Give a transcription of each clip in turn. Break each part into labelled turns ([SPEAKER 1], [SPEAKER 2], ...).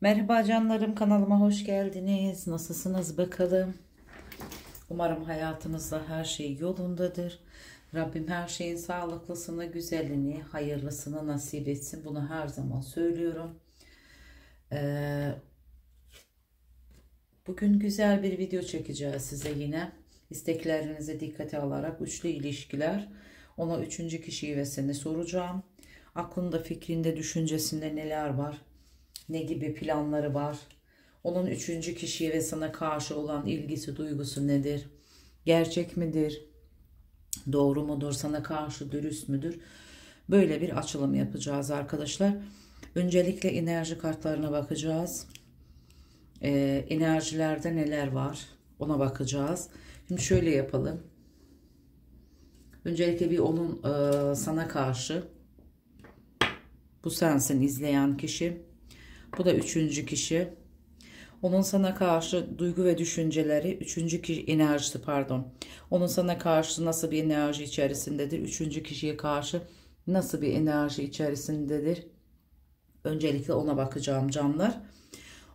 [SPEAKER 1] Merhaba canlarım kanalıma hoş geldiniz. Nasılsınız bakalım. Umarım hayatınızda her şey yolundadır. Rabbim her şeyin sağlıklısını, güzelini, hayırlısını nasip etsin. Bunu her zaman söylüyorum. Ee, bugün güzel bir video çekeceğiz size yine. İsteklerinizi dikkate alarak üçlü ilişkiler. Ona üçüncü kişiyi ve seni soracağım. Aklında, fikrinde, düşüncesinde neler var? Ne gibi planları var? Onun üçüncü kişiye ve sana karşı olan ilgisi, duygusu nedir? Gerçek midir? Doğru mudur? Sana karşı dürüst müdür? Böyle bir açılım yapacağız arkadaşlar. Öncelikle enerji kartlarına bakacağız. Ee, enerjilerde neler var? Ona bakacağız. Şimdi şöyle yapalım. Öncelikle bir onun e, sana karşı bu sensin izleyen kişi bu da üçüncü kişi. Onun sana karşı duygu ve düşünceleri üçüncü kişi enerjisi pardon. Onun sana karşı nasıl bir enerji içerisindedir? Üçüncü kişiye karşı nasıl bir enerji içerisindedir? Öncelikle ona bakacağım canlar.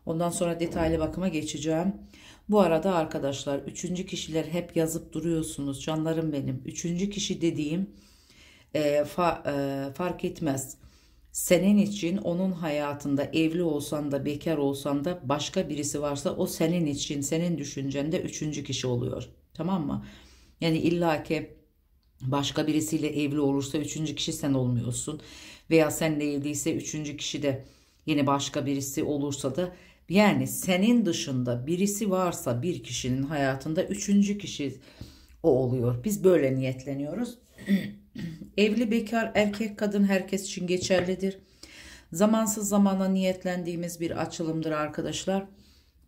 [SPEAKER 1] Ondan sonra detaylı bakıma geçeceğim. Bu arada arkadaşlar üçüncü kişiler hep yazıp duruyorsunuz canlarım benim. Üçüncü kişi dediğim e, fa, e, fark etmez senin için onun hayatında evli olsan da bekar olsan da başka birisi varsa o senin için senin düşüncende üçüncü kişi oluyor. Tamam mı? Yani illa ki başka birisiyle evli olursa üçüncü kişi sen olmuyorsun. Veya senle evliyse üçüncü kişi de yine başka birisi olursa da yani senin dışında birisi varsa bir kişinin hayatında üçüncü kişi o oluyor. Biz böyle niyetleniyoruz. Evli, bekar, erkek, kadın herkes için geçerlidir. Zamansız zamana niyetlendiğimiz bir açılımdır arkadaşlar.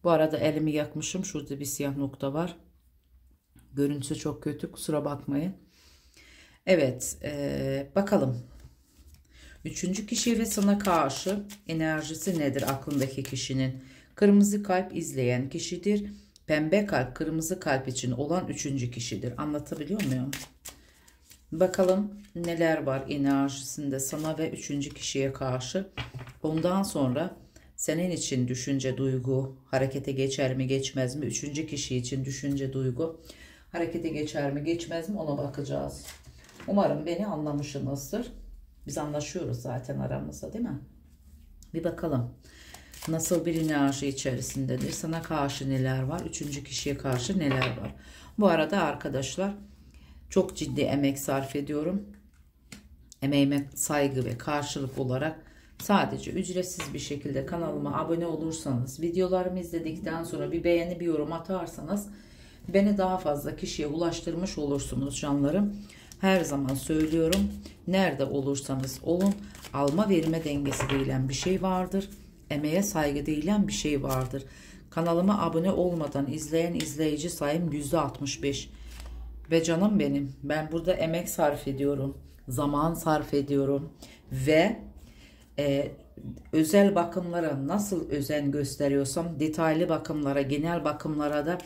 [SPEAKER 1] Bu arada elimi yakmışım. Şurada bir siyah nokta var. Görüntüsü çok kötü. Kusura bakmayın. Evet. Ee, bakalım. Üçüncü kişi ve sana karşı enerjisi nedir aklındaki kişinin? Kırmızı kalp izleyen kişidir. Pembe kalp kırmızı kalp için olan üçüncü kişidir. Anlatabiliyor muyum? Bakalım neler var enerjisinde sana ve üçüncü kişiye karşı. Ondan sonra senin için düşünce duygu harekete geçer mi geçmez mi? Üçüncü kişi için düşünce duygu harekete geçer mi geçmez mi ona bakacağız. Umarım beni anlamışsınızdır. Biz anlaşıyoruz zaten aramızda değil mi? Bir bakalım nasıl bir enerji içerisindedir. Sana karşı neler var? Üçüncü kişiye karşı neler var? Bu arada arkadaşlar çok ciddi emek sarf ediyorum. Emeğime saygı ve karşılık olarak sadece ücretsiz bir şekilde kanalıma abone olursanız, videolarımı izledikten sonra bir beğeni bir yorum atarsanız beni daha fazla kişiye ulaştırmış olursunuz canlarım. Her zaman söylüyorum nerede olursanız olun alma verme dengesi değilen bir şey vardır. Emeğe saygı değilen bir şey vardır. Kanalıma abone olmadan izleyen izleyici sayım %65 ve canım benim ben burada emek sarf ediyorum zaman sarf ediyorum ve e, özel bakımlara nasıl özen gösteriyorsam detaylı bakımlara genel bakımlara da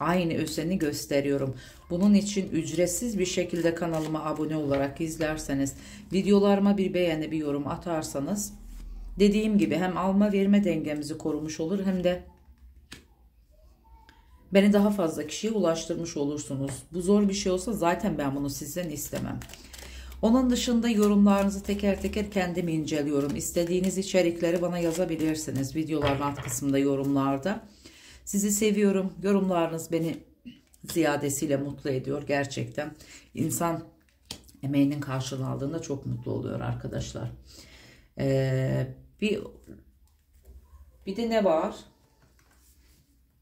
[SPEAKER 1] aynı özeni gösteriyorum. Bunun için ücretsiz bir şekilde kanalıma abone olarak izlerseniz, videolarıma bir beğeni bir yorum atarsanız dediğim gibi hem alma verme dengemizi korumuş olur hem de beni daha fazla kişiye ulaştırmış olursunuz. Bu zor bir şey olsa zaten ben bunu sizden istemem. Onun dışında yorumlarınızı teker teker kendim inceliyorum. İstediğiniz içerikleri bana yazabilirsiniz videoların alt kısmında yorumlarda. Sizi seviyorum. Yorumlarınız beni ziyadesiyle mutlu ediyor gerçekten. İnsan emeğinin karşılığını aldığında çok mutlu oluyor arkadaşlar. Ee, bir bir de ne var?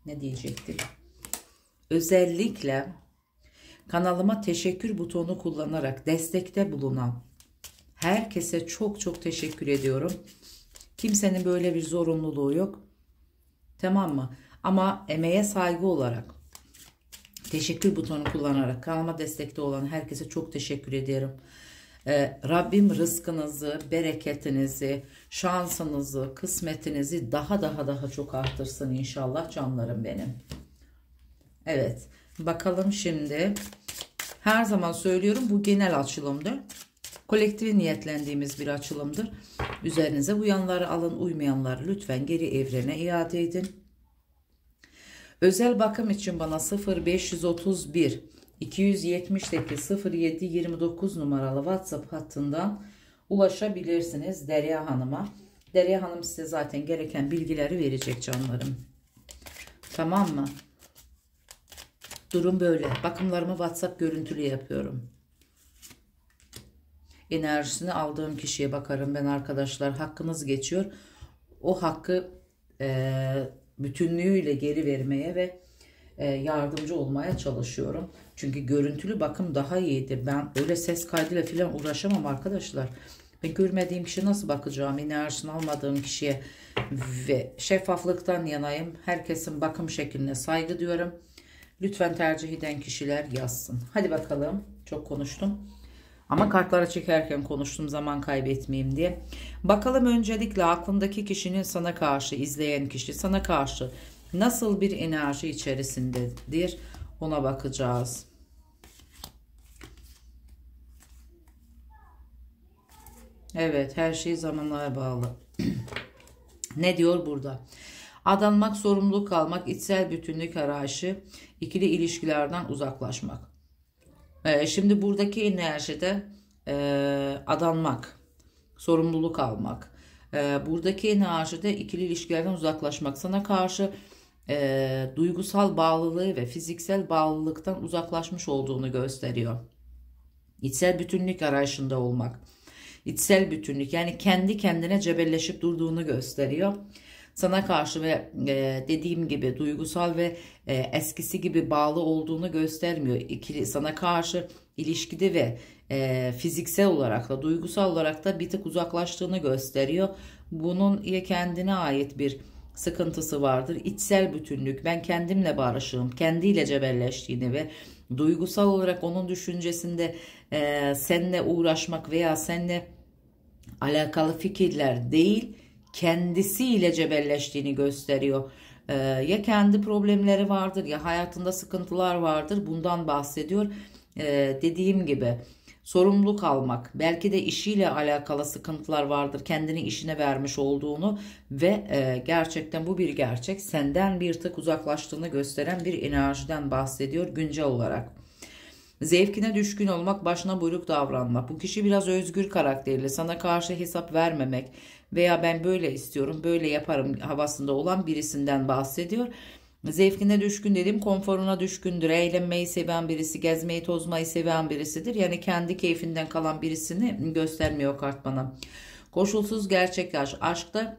[SPEAKER 1] ne diyecektim? Özellikle kanalıma teşekkür butonu kullanarak destekte bulunan herkese çok çok teşekkür ediyorum. Kimsenin böyle bir zorunluluğu yok. Tamam mı? Ama emeğe saygı olarak teşekkür butonu kullanarak kanalıma destekte olan herkese çok teşekkür ediyorum. Ee, Rabbim rızkınızı, bereketinizi, şansınızı, kısmetinizi daha daha daha çok artırsın inşallah canlarım benim. Evet bakalım şimdi her zaman söylüyorum bu genel açılımdır. kolektif niyetlendiğimiz bir açılımdır. Üzerinize uyanları alın uymayanları lütfen geri evrene iade edin. Özel bakım için bana 0531 270'deki 0729 numaralı WhatsApp hattından ulaşabilirsiniz Derya Hanım'a. Derya Hanım size zaten gereken bilgileri verecek canlarım. Tamam mı? Durum böyle. Bakımlarımı WhatsApp görüntülü yapıyorum. Enerjisini aldığım kişiye bakarım ben arkadaşlar. Hakkınız geçiyor. O hakkı e, bütünlüğüyle geri vermeye ve e, yardımcı olmaya çalışıyorum. Çünkü görüntülü bakım daha iyidir. Ben öyle ses kaydıyla falan uğraşamam arkadaşlar. Ben görmediğim kişi nasıl bakacağım? Enerjisini almadığım kişiye ve şeffaflıktan yanayım. Herkesin bakım şekline saygı diyorum. Lütfen tercih eden kişiler yazsın. Hadi bakalım. Çok konuştum. Ama kartlara çekerken konuştum zaman kaybetmeyeyim diye. Bakalım öncelikle aklındaki kişinin sana karşı, izleyen kişi sana karşı nasıl bir enerji içerisindedir ona bakacağız. Evet her şey zamanlara bağlı. ne diyor burada? Adanmak, sorumluluk almak, içsel bütünlük arayışı, ikili ilişkilerden uzaklaşmak. Ee, şimdi buradaki enerjide e, adanmak, sorumluluk almak, e, buradaki enerjide ikili ilişkilerden uzaklaşmak, sana karşı e, duygusal bağlılığı ve fiziksel bağlılıktan uzaklaşmış olduğunu gösteriyor. İçsel bütünlük arayışında olmak. İçsel bütünlük yani kendi kendine cebelleşip durduğunu gösteriyor. Sana karşı ve e, dediğim gibi duygusal ve e, eskisi gibi bağlı olduğunu göstermiyor. İkili, sana karşı ilişkide ve e, fiziksel olarak da duygusal olarak da bir tık uzaklaştığını gösteriyor. Bunun kendine ait bir sıkıntısı vardır. İçsel bütünlük, ben kendimle barışığım, kendiyle cebelleştiğini ve duygusal olarak onun düşüncesinde e, seninle uğraşmak veya seninle alakalı fikirler değil, kendisiyle cebelleştiğini gösteriyor. E, ya kendi problemleri vardır ya hayatında sıkıntılar vardır bundan bahsediyor. E, dediğim gibi sorumluluk almak, belki de işiyle alakalı sıkıntılar vardır, kendini işine vermiş olduğunu ve e, gerçekten bu bir gerçek, senden bir tık uzaklaştığını gösteren bir enerjiden bahsediyor güncel olarak. Zevkine düşkün olmak, başına buyruk davranmak, bu kişi biraz özgür karakterli, sana karşı hesap vermemek veya ben böyle istiyorum, böyle yaparım havasında olan birisinden bahsediyor. Zevkine düşkün dedim, konforuna düşkündür. Eğlenmeyi seven birisi, gezmeyi tozmayı seven birisidir. Yani kendi keyfinden kalan birisini göstermiyor kart bana. Koşulsuz gerçek aşk. Aşkta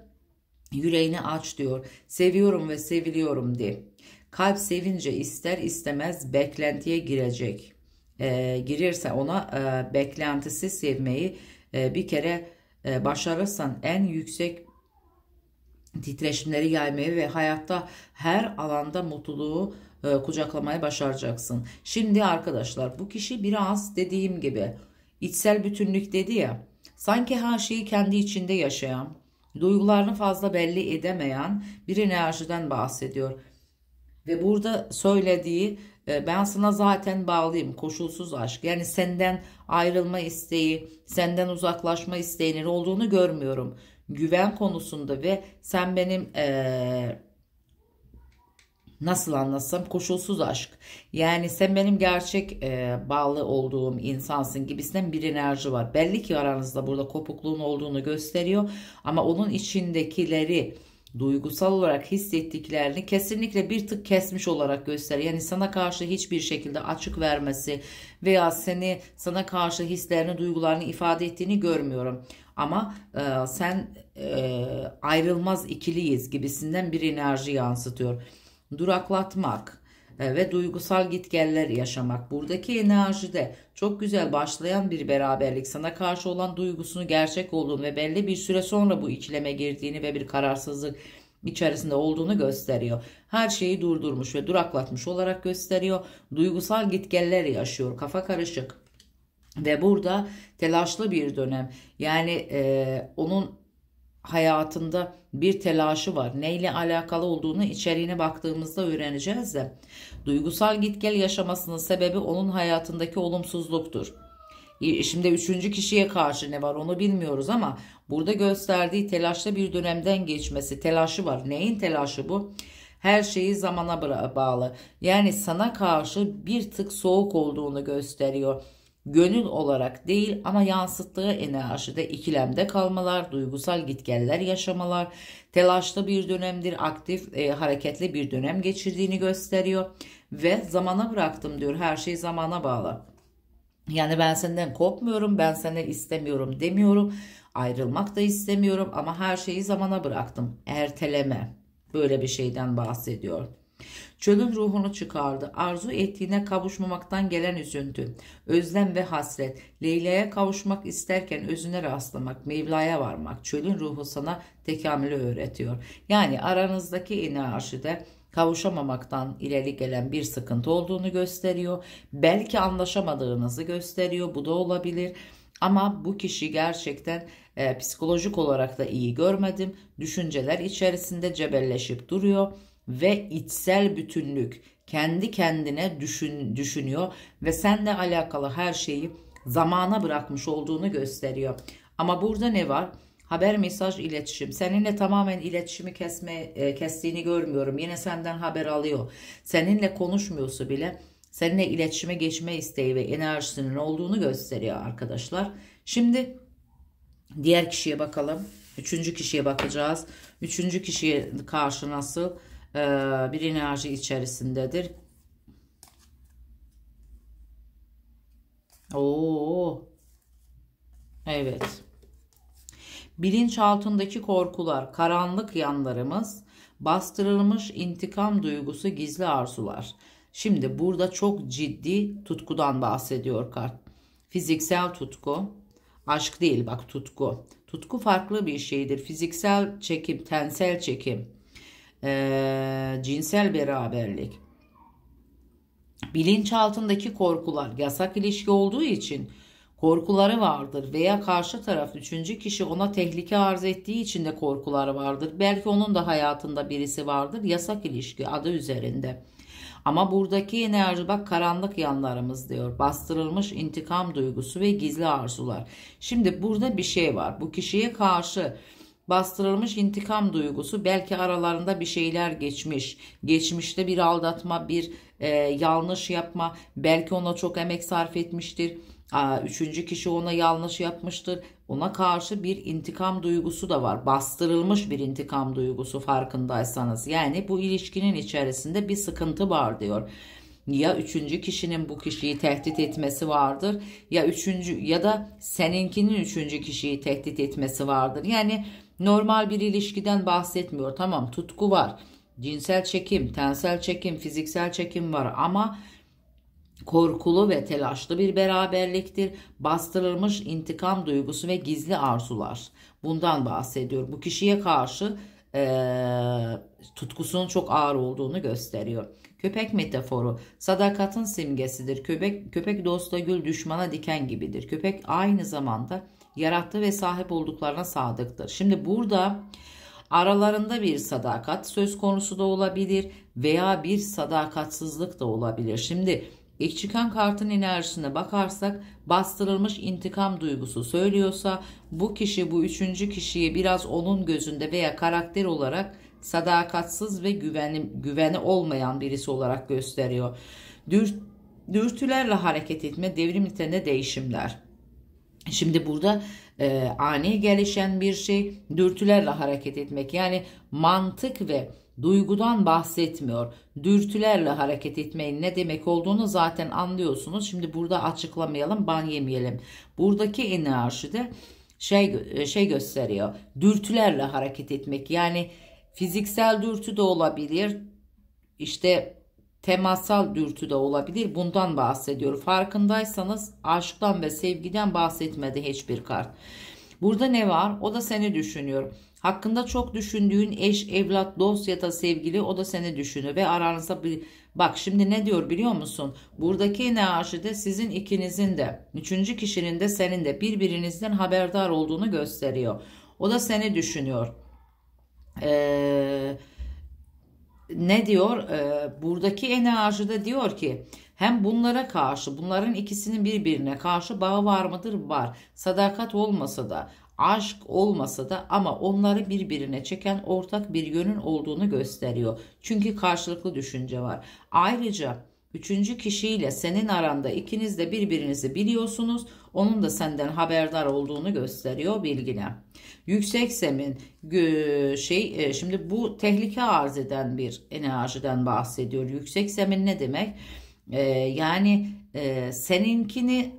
[SPEAKER 1] yüreğini aç diyor. Seviyorum ve seviliyorum diye. Kalp sevince ister istemez beklentiye girecek. E, girirse ona e, beklentisi sevmeyi e, bir kere e, başarırsan en yüksek titreşimleri gelmeye ve hayatta her alanda mutluluğu e, kucaklamaya başaracaksın. Şimdi arkadaşlar bu kişi biraz dediğim gibi içsel bütünlük dedi ya sanki her şeyi kendi içinde yaşayan duygularını fazla belli edemeyen bir enerjiden bahsediyor. Ve burada söylediği e, ben sana zaten bağlıyım koşulsuz aşk yani senden ayrılma isteği senden uzaklaşma isteğinin olduğunu görmüyorum güven konusunda ve sen benim ee, nasıl anlatsam koşulsuz aşk. Yani sen benim gerçek e, bağlı olduğum insansın gibisinden bir enerji var. Belli ki aranızda burada kopukluğun olduğunu gösteriyor ama onun içindekileri duygusal olarak hissettiklerini kesinlikle bir tık kesmiş olarak gösteriyor. Yani sana karşı hiçbir şekilde açık vermesi veya seni sana karşı hislerini, duygularını ifade ettiğini görmüyorum ama e, sen e, ayrılmaz ikiliyiz gibisinden bir enerji yansıtıyor. Duraklatmak e, ve duygusal gitgeller yaşamak. Buradaki enerjide çok güzel başlayan bir beraberlik sana karşı olan duygusunu gerçek olduğunu ve belli bir süre sonra bu ikileme girdiğini ve bir kararsızlık içerisinde olduğunu gösteriyor. Her şeyi durdurmuş ve duraklatmış olarak gösteriyor. Duygusal gitgeller yaşıyor. Kafa karışık ve burada telaşlı bir dönem. Yani e, onun hayatında bir telaşı var. Neyle alakalı olduğunu içeriğine baktığımızda öğreneceğiz de. Duygusal gitgel yaşamasının sebebi onun hayatındaki olumsuzluktur. Şimdi üçüncü kişiye karşı ne var onu bilmiyoruz ama burada gösterdiği telaşlı bir dönemden geçmesi telaşı var. Neyin telaşı bu? Her şeyi zamana bağlı. Yani sana karşı bir tık soğuk olduğunu gösteriyor gönül olarak değil ama yansıttığı enerjide ikilemde kalmalar, duygusal gitgeller yaşamalar, telaşlı bir dönemdir, aktif, e, hareketli bir dönem geçirdiğini gösteriyor ve zamana bıraktım diyor. Her şey zamana bağlı. Yani ben senden kopmuyorum, ben senden istemiyorum demiyorum. Ayrılmak da istemiyorum ama her şeyi zamana bıraktım. Erteleme. Böyle bir şeyden bahsediyor. Çölün ruhunu çıkardı. Arzu ettiğine kavuşmamaktan gelen üzüntü, özlem ve hasret. Leyla'ya kavuşmak isterken özüne rastlamak, Mevla'ya varmak. Çölün ruhu sana tekamülü öğretiyor. Yani aranızdaki enerjide kavuşamamaktan ileri gelen bir sıkıntı olduğunu gösteriyor. Belki anlaşamadığınızı gösteriyor. Bu da olabilir. Ama bu kişi gerçekten e, psikolojik olarak da iyi görmedim. Düşünceler içerisinde cebelleşip duruyor ve içsel bütünlük kendi kendine düşün, düşünüyor ve senle alakalı her şeyi zamana bırakmış olduğunu gösteriyor. Ama burada ne var? Haber, mesaj, iletişim. Seninle tamamen iletişimi kesme, e, kestiğini görmüyorum. Yine senden haber alıyor. Seninle konuşmuyorsa bile seninle iletişime geçme isteği ve enerjisinin olduğunu gösteriyor arkadaşlar. Şimdi diğer kişiye bakalım. Üçüncü kişiye bakacağız. Üçüncü kişiye karşı nasıl? Ee, bir enerji içerisindedir. Oo. Evet. Bilinç altındaki korkular, karanlık yanlarımız, bastırılmış intikam duygusu, gizli arzular. Şimdi burada çok ciddi tutkudan bahsediyor kart. Fiziksel tutku, aşk değil bak tutku. Tutku farklı bir şeydir. Fiziksel çekim, tensel çekim e, cinsel beraberlik, bilinçaltındaki korkular yasak ilişki olduğu için korkuları vardır veya karşı taraf üçüncü kişi ona tehlike arz ettiği için de korkuları vardır. Belki onun da hayatında birisi vardır yasak ilişki adı üzerinde. Ama buradaki enerji bak karanlık yanlarımız diyor. Bastırılmış intikam duygusu ve gizli arzular. Şimdi burada bir şey var. Bu kişiye karşı Bastırılmış intikam duygusu belki aralarında bir şeyler geçmiş. Geçmişte bir aldatma, bir e, yanlış yapma belki ona çok emek sarf etmiştir. Aa, üçüncü kişi ona yanlış yapmıştır. Ona karşı bir intikam duygusu da var. Bastırılmış bir intikam duygusu farkındaysanız. Yani bu ilişkinin içerisinde bir sıkıntı var diyor ya üçüncü kişinin bu kişiyi tehdit etmesi vardır ya üçüncü ya da seninkinin üçüncü kişiyi tehdit etmesi vardır. Yani Normal bir ilişkiden bahsetmiyor. Tamam tutku var. Cinsel çekim, tensel çekim, fiziksel çekim var ama korkulu ve telaşlı bir beraberliktir. Bastırılmış intikam duygusu ve gizli arzular. Bundan bahsediyor. Bu kişiye karşı e, tutkusunun çok ağır olduğunu gösteriyor. Köpek metaforu sadakatin simgesidir. Köpek, köpek dosta gül düşmana diken gibidir. Köpek aynı zamanda yarattığı ve sahip olduklarına sadıktır. Şimdi burada aralarında bir sadakat söz konusu da olabilir veya bir sadakatsızlık da olabilir. Şimdi ilk çıkan kartın enerjisine bakarsak bastırılmış intikam duygusu söylüyorsa bu kişi bu üçüncü kişiyi biraz onun gözünde veya karakter olarak sadakatsız ve güveni, güveni olmayan birisi olarak gösteriyor. Dür, dürtülerle hareket etme, devrim niteliğinde değişimler. Şimdi burada e, ani gelişen bir şey dürtülerle hareket etmek. Yani mantık ve duygudan bahsetmiyor. Dürtülerle hareket etmeyin ne demek olduğunu zaten anlıyorsunuz. Şimdi burada açıklamayalım, ban yemeyelim. Buradaki enerjide şey e, şey gösteriyor. Dürtülerle hareket etmek. Yani fiziksel dürtü de olabilir. İşte temasal dürtü de olabilir. Bundan bahsediyor. Farkındaysanız aşktan ve sevgiden bahsetmedi hiçbir kart. Burada ne var? O da seni düşünüyor. Hakkında çok düşündüğün eş, evlat, dost ya da sevgili o da seni düşünüyor ve aranızda bir bak şimdi ne diyor biliyor musun? Buradaki enerjide sizin ikinizin de, üçüncü kişinin de senin de birbirinizden haberdar olduğunu gösteriyor. O da seni düşünüyor. Eee ne diyor? E, buradaki enerjide diyor ki hem bunlara karşı bunların ikisinin birbirine karşı bağ var mıdır? Var. Sadakat olmasa da aşk olmasa da ama onları birbirine çeken ortak bir yönün olduğunu gösteriyor. Çünkü karşılıklı düşünce var. Ayrıca Üçüncü kişiyle senin aranda ikiniz de birbirinizi biliyorsunuz. Onun da senden haberdar olduğunu gösteriyor bilgiler. Yüksek zemin şey e, şimdi bu tehlike arz eden bir enerjiden bahsediyor. Yüksek zemin ne demek? E, yani e, seninkini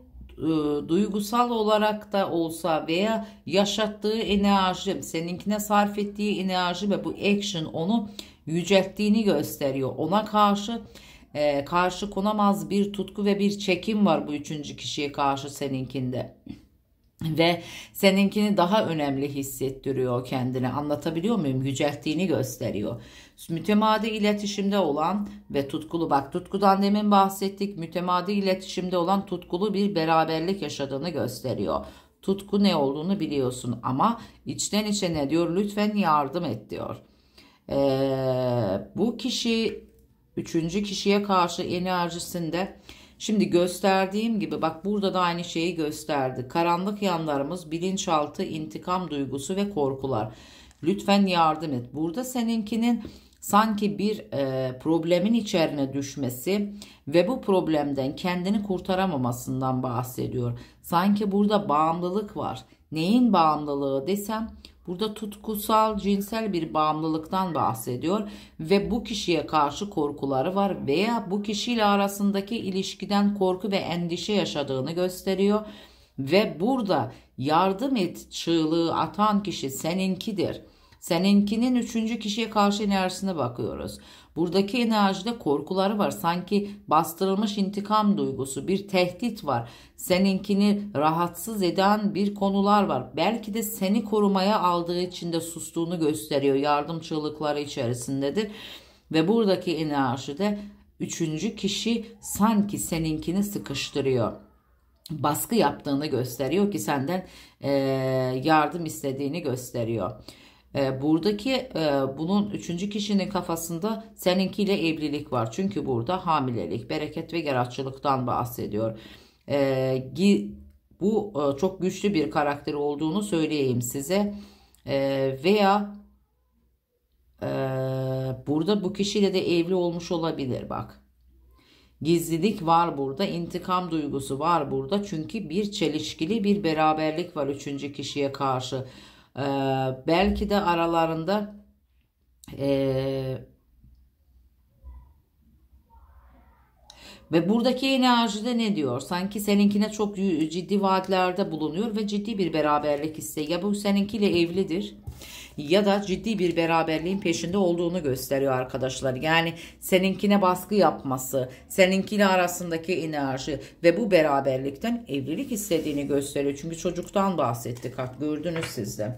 [SPEAKER 1] duygusal olarak da olsa veya yaşattığı enerji, seninkine sarf ettiği enerji ve bu action onu yücelttiğini gösteriyor. Ona karşı e, karşı konamaz bir tutku ve bir çekim var bu üçüncü kişiye karşı seninkinde ve seninkini daha önemli hissettiriyor kendini anlatabiliyor muyum yücelttiğini gösteriyor mütemadi iletişimde olan ve tutkulu bak tutkudan demin bahsettik mütemadi iletişimde olan tutkulu bir beraberlik yaşadığını gösteriyor tutku ne olduğunu biliyorsun ama içten içe ne diyor lütfen yardım et diyor ee, bu kişi Üçüncü kişiye karşı enerjisinde şimdi gösterdiğim gibi bak burada da aynı şeyi gösterdi. Karanlık yanlarımız bilinçaltı, intikam duygusu ve korkular. Lütfen yardım et. Burada seninkinin sanki bir e, problemin içerine düşmesi ve bu problemden kendini kurtaramamasından bahsediyor. Sanki burada bağımlılık var. Neyin bağımlılığı desem Burada tutkusal cinsel bir bağımlılıktan bahsediyor ve bu kişiye karşı korkuları var veya bu kişiyle arasındaki ilişkiden korku ve endişe yaşadığını gösteriyor. Ve burada yardım et çığlığı atan kişi seninkidir. Seninkinin üçüncü kişiye karşı enerjisine bakıyoruz. Buradaki enerjide korkuları var. Sanki bastırılmış intikam duygusu, bir tehdit var. Seninkini rahatsız eden bir konular var. Belki de seni korumaya aldığı için de sustuğunu gösteriyor. Yardım çığlıkları içerisindedir. Ve buradaki enerjide üçüncü kişi sanki seninkini sıkıştırıyor baskı yaptığını gösteriyor ki senden e, yardım istediğini gösteriyor. E, buradaki e, bunun üçüncü kişinin kafasında seninkiyle evlilik var. Çünkü burada hamilelik, bereket ve yaratçılıktan bahsediyor. E, gi, bu e, çok güçlü bir karakter olduğunu söyleyeyim size. E, veya e, burada bu kişiyle de evli olmuş olabilir bak. Gizlilik var burada, intikam duygusu var burada. Çünkü bir çelişkili bir beraberlik var üçüncü kişiye karşı. E, belki de aralarında e, Ve buradaki enerjide ne diyor? Sanki seninkine çok ciddi vaatlerde bulunuyor ve ciddi bir beraberlik isteği. Ya bu seninkiyle evlidir ya da ciddi bir beraberliğin peşinde olduğunu gösteriyor arkadaşlar. Yani seninkine baskı yapması, seninkiyle arasındaki enerji ve bu beraberlikten evlilik istediğini gösteriyor. Çünkü çocuktan bahsettik gördünüz siz de.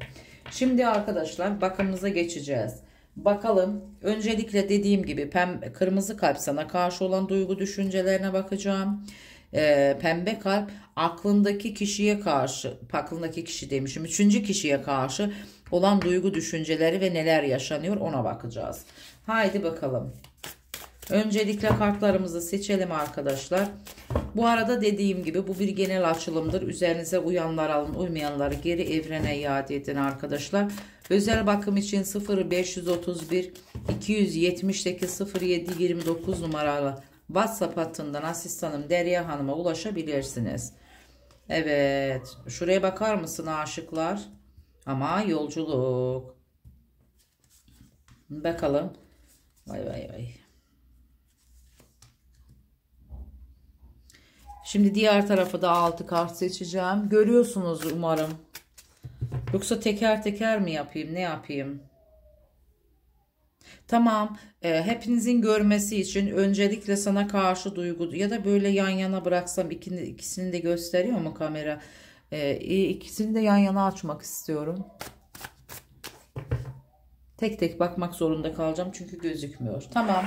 [SPEAKER 1] Şimdi arkadaşlar bakımıza geçeceğiz. Bakalım öncelikle dediğim gibi pem kırmızı kalp sana karşı olan duygu düşüncelerine bakacağım e, pembe kalp aklındaki kişiye karşı aklındaki kişi demişim üçüncü kişiye karşı olan duygu düşünceleri ve neler yaşanıyor ona bakacağız. Haydi bakalım. Öncelikle kartlarımızı seçelim arkadaşlar. Bu arada dediğim gibi bu bir genel açılımdır. Üzerinize uyanlar alın, uymayanları geri evrene iade edin arkadaşlar. Özel bakım için 0531 278 07 29 numaralı WhatsApp hattından asistanım Derya Hanım'a ulaşabilirsiniz. Evet, şuraya bakar mısın aşıklar? Ama yolculuk. Bakalım. Vay vay vay. Şimdi diğer tarafa da 6 kart seçeceğim. Görüyorsunuz umarım. Yoksa teker teker mi yapayım? Ne yapayım? Tamam. E, hepinizin görmesi için öncelikle sana karşı duygu ya da böyle yan yana bıraksam ikini, ikisini de gösteriyor mu kamera? Kamera e, ikisini de yan yana açmak istiyorum. Tek tek bakmak zorunda kalacağım çünkü gözükmüyor. Tamam.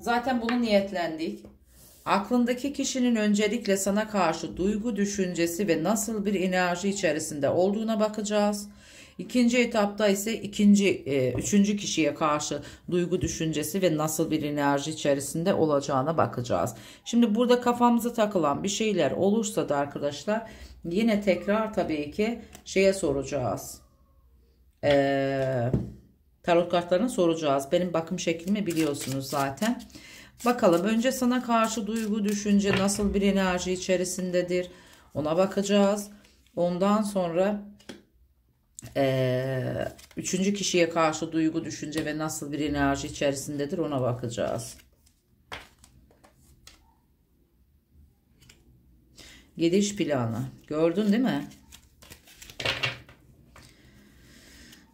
[SPEAKER 1] Zaten bunu niyetlendik. Aklındaki kişinin öncelikle sana karşı duygu düşüncesi ve nasıl bir enerji içerisinde olduğuna bakacağız. İkinci etapta ise ikinci, e, üçüncü kişiye karşı duygu düşüncesi ve nasıl bir enerji içerisinde olacağına bakacağız. Şimdi burada kafamıza takılan bir şeyler olursa da arkadaşlar yine tekrar tabii ki şeye soracağız. Eee tarot kartlarına soracağız. Benim bakım şeklimi biliyorsunuz zaten. Bakalım önce sana karşı duygu, düşünce nasıl bir enerji içerisindedir ona bakacağız. Ondan sonra ee, üçüncü kişiye karşı duygu, düşünce ve nasıl bir enerji içerisindedir ona bakacağız. Gidiş planı. Gördün değil mi?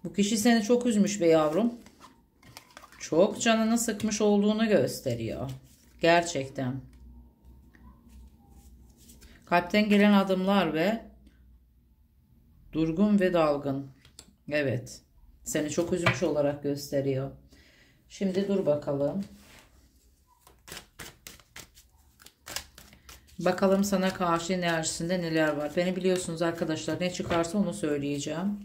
[SPEAKER 1] Bu kişi seni çok üzmüş be yavrum. Çok canını sıkmış olduğunu gösteriyor. Gerçekten. Kalpten gelen adımlar ve Durgun ve dalgın. Evet. Seni çok üzmüş olarak gösteriyor. Şimdi dur bakalım. Bakalım sana karşı enerjisinde neler var. Beni biliyorsunuz arkadaşlar ne çıkarsa onu söyleyeceğim.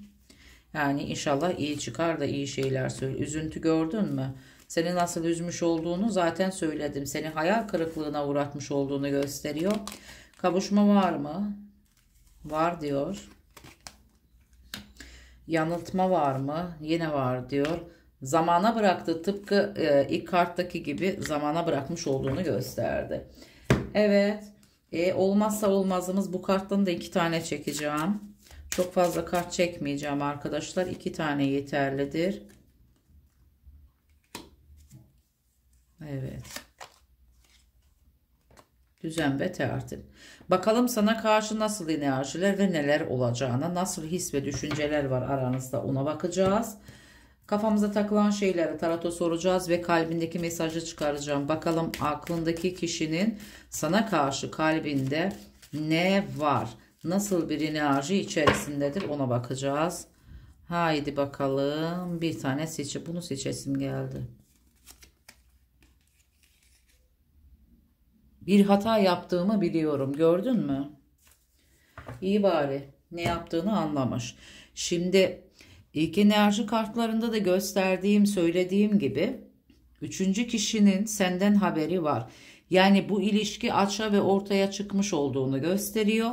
[SPEAKER 1] Yani inşallah iyi çıkar da iyi şeyler söyle. Üzüntü gördün mü? Seni nasıl üzmüş olduğunu zaten söyledim. Seni hayal kırıklığına uğratmış olduğunu gösteriyor. Kavuşma var mı? Var diyor. Yanıltma var mı? Yine var diyor. Zamana bıraktı. Tıpkı e, ilk karttaki gibi zamana bırakmış olduğunu gösterdi. Evet. E, olmazsa olmazımız bu karttan da iki tane çekeceğim. Çok fazla kart çekmeyeceğim arkadaşlar. İki tane yeterlidir. Evet. Düzen ve tertip. Bakalım sana karşı nasıl enerjiler ve neler olacağına, nasıl his ve düşünceler var aranızda ona bakacağız. Kafamıza takılan şeyleri tarata soracağız ve kalbindeki mesajı çıkaracağım. Bakalım aklındaki kişinin sana karşı kalbinde ne var? Nasıl bir enerji içerisindedir ona bakacağız. Haydi bakalım bir tane seçip bunu seçesim geldi. Bir hata yaptığımı biliyorum. Gördün mü? İyi bari. Ne yaptığını anlamış. Şimdi ilk enerji kartlarında da gösterdiğim, söylediğim gibi üçüncü kişinin senden haberi var. Yani bu ilişki açığa ve ortaya çıkmış olduğunu gösteriyor.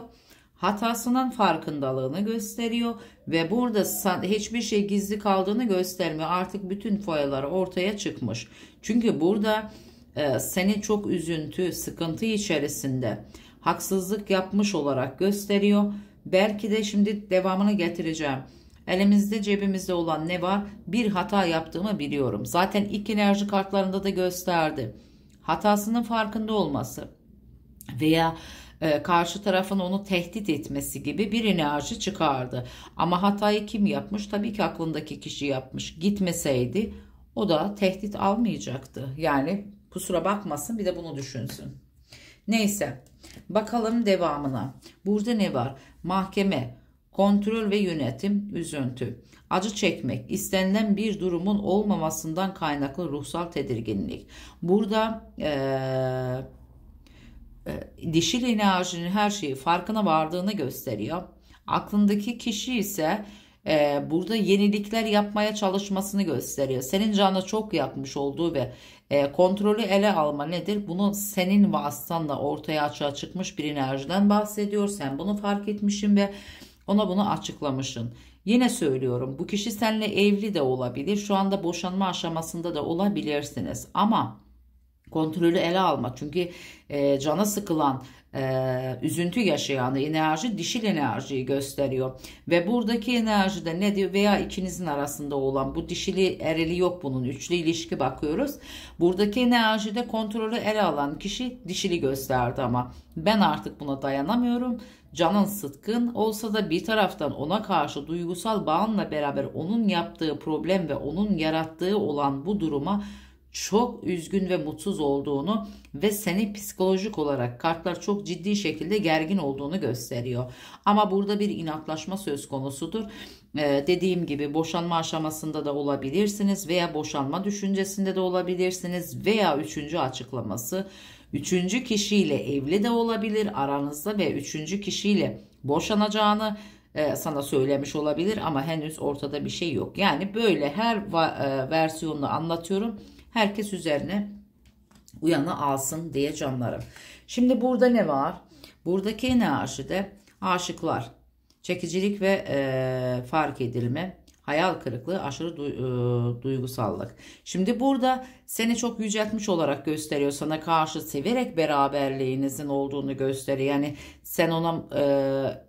[SPEAKER 1] Hatasının farkındalığını gösteriyor ve burada hiçbir şey gizli kaldığını göstermiyor. Artık bütün foyaları ortaya çıkmış. Çünkü burada ee, seni çok üzüntü, sıkıntı içerisinde haksızlık yapmış olarak gösteriyor. Belki de şimdi devamını getireceğim. Elimizde cebimizde olan ne var? Bir hata yaptığımı biliyorum. Zaten ilk enerji kartlarında da gösterdi. Hatasının farkında olması veya e, karşı tarafın onu tehdit etmesi gibi bir enerji çıkardı. Ama hatayı kim yapmış? Tabii ki aklındaki kişi yapmış. Gitmeseydi o da tehdit almayacaktı. Yani Kusura bakmasın bir de bunu düşünsün. Neyse bakalım devamına. Burada ne var? Mahkeme, kontrol ve yönetim, üzüntü. Acı çekmek, istenilen bir durumun olmamasından kaynaklı ruhsal tedirginlik. Burada ee, e, dişil enerjinin her şeyi farkına vardığını gösteriyor. Aklındaki kişi ise e, burada yenilikler yapmaya çalışmasını gösteriyor. Senin canına çok yakmış olduğu ve e, kontrolü ele alma nedir? Bunu senin vasıtanla ortaya açığa çıkmış bir enerjiden bahsediyor. Sen bunu fark etmişsin ve ona bunu açıklamışsın. Yine söylüyorum bu kişi seninle evli de olabilir. Şu anda boşanma aşamasında da olabilirsiniz. Ama kontrolü ele alma. Çünkü e, cana sıkılan e, üzüntü yaşayan enerji dişil enerjiyi gösteriyor. Ve buradaki enerji de ne diyor veya ikinizin arasında olan bu dişili ereli yok bunun üçlü ilişki bakıyoruz. Buradaki enerji de kontrolü ele alan kişi dişili gösterdi ama ben artık buna dayanamıyorum. Canın sıtkın olsa da bir taraftan ona karşı duygusal bağınla beraber onun yaptığı problem ve onun yarattığı olan bu duruma çok üzgün ve mutsuz olduğunu ve seni psikolojik olarak kartlar çok ciddi şekilde gergin olduğunu gösteriyor. Ama burada bir inatlaşma söz konusudur. Ee, dediğim gibi boşanma aşamasında da olabilirsiniz veya boşanma düşüncesinde de olabilirsiniz veya üçüncü açıklaması üçüncü kişiyle evli de olabilir aranızda ve üçüncü kişiyle boşanacağını e, sana söylemiş olabilir ama henüz ortada bir şey yok. Yani böyle her e, versiyonunu anlatıyorum. Herkes üzerine uyanı alsın diye canlarım. Şimdi burada ne var? Buradaki ne enerjide aşıklar, çekicilik ve e, fark edilme, hayal kırıklığı, aşırı du e, duygusallık. Şimdi burada seni çok yüceltmiş olarak gösteriyor. Sana karşı severek beraberliğinizin olduğunu gösteriyor. Yani sen ona e,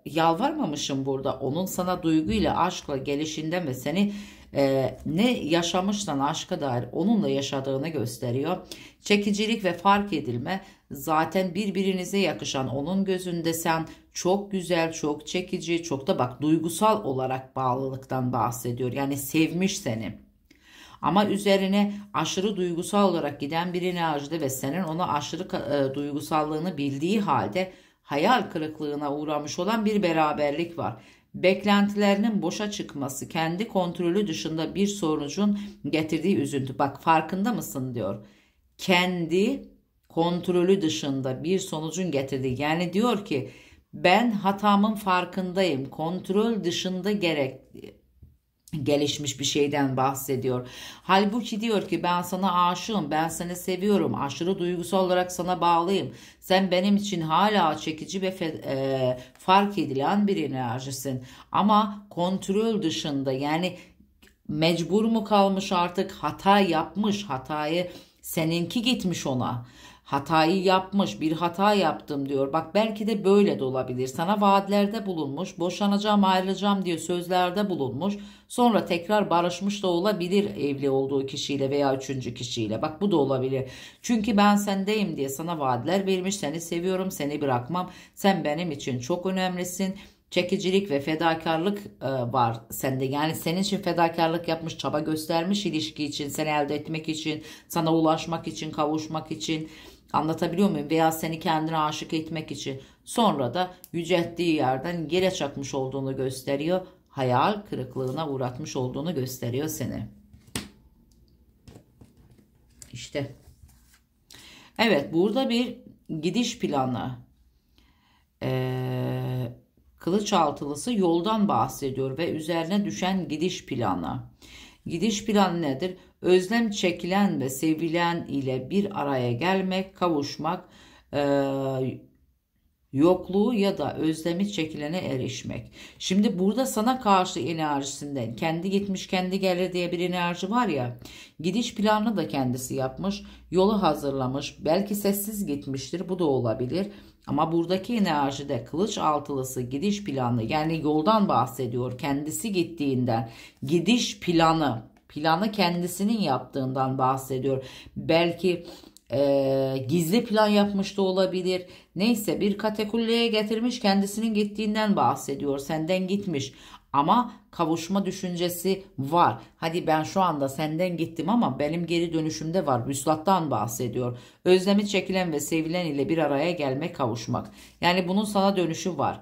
[SPEAKER 1] yalvarmamışsın burada. Onun sana duyguyla, aşkla gelişinden ve seni e, ne yaşamışsan aşka dair onunla yaşadığını gösteriyor. Çekicilik ve fark edilme zaten birbirinize yakışan onun gözünde sen çok güzel, çok çekici, çok da bak duygusal olarak bağlılıktan bahsediyor. Yani sevmiş seni. Ama üzerine aşırı duygusal olarak giden birini acıdı ve senin ona aşırı e, duygusallığını bildiği halde hayal kırıklığına uğramış olan bir beraberlik var beklentilerinin boşa çıkması, kendi kontrolü dışında bir sonucun getirdiği üzüntü. Bak farkında mısın diyor. Kendi kontrolü dışında bir sonucun getirdiği. Yani diyor ki ben hatamın farkındayım. Kontrol dışında gerek gelişmiş bir şeyden bahsediyor. Halbuki diyor ki ben sana aşığım, ben seni seviyorum, aşırı duygusal olarak sana bağlıyım. Sen benim için hala çekici ve e, fark edilen bir enerjisin. Ama kontrol dışında yani mecbur mu kalmış artık hata yapmış, hatayı seninki gitmiş ona. Hatayı yapmış, bir hata yaptım diyor. Bak belki de böyle de olabilir. Sana vaatlerde bulunmuş, boşanacağım, ayrılacağım diye sözlerde bulunmuş. Sonra tekrar barışmış da olabilir evli olduğu kişiyle veya üçüncü kişiyle. Bak bu da olabilir. Çünkü ben sendeyim diye sana vaatler vermiş. Seni seviyorum, seni bırakmam. Sen benim için çok önemlisin çekicilik ve fedakarlık e, var sende. Yani senin için fedakarlık yapmış, çaba göstermiş ilişki için, seni elde etmek için, sana ulaşmak için, kavuşmak için. Anlatabiliyor muyum? Veya seni kendine aşık etmek için. Sonra da yücelttiği yerden yere çakmış olduğunu gösteriyor. Hayal kırıklığına uğratmış olduğunu gösteriyor seni. İşte. Evet burada bir gidiş planı. Ee, kılıç altılısı yoldan bahsediyor ve üzerine düşen gidiş planı. Gidiş planı nedir? özlem çekilen ve sevilen ile bir araya gelmek, kavuşmak, e, yokluğu ya da özlemi çekilene erişmek. Şimdi burada sana karşı enerjisinden kendi gitmiş kendi gelir diye bir enerji var ya gidiş planını da kendisi yapmış yolu hazırlamış belki sessiz gitmiştir bu da olabilir ama buradaki enerjide kılıç altılısı gidiş planı yani yoldan bahsediyor kendisi gittiğinden gidiş planı Planı kendisinin yaptığından bahsediyor. Belki e, gizli plan yapmış da olabilir. Neyse bir katakulleye getirmiş kendisinin gittiğinden bahsediyor. Senden gitmiş ama kavuşma düşüncesi var. Hadi ben şu anda senden gittim ama benim geri dönüşümde var. Müslattan bahsediyor. Özlemi çekilen ve sevilen ile bir araya gelmek, kavuşmak. Yani bunun sana dönüşü var.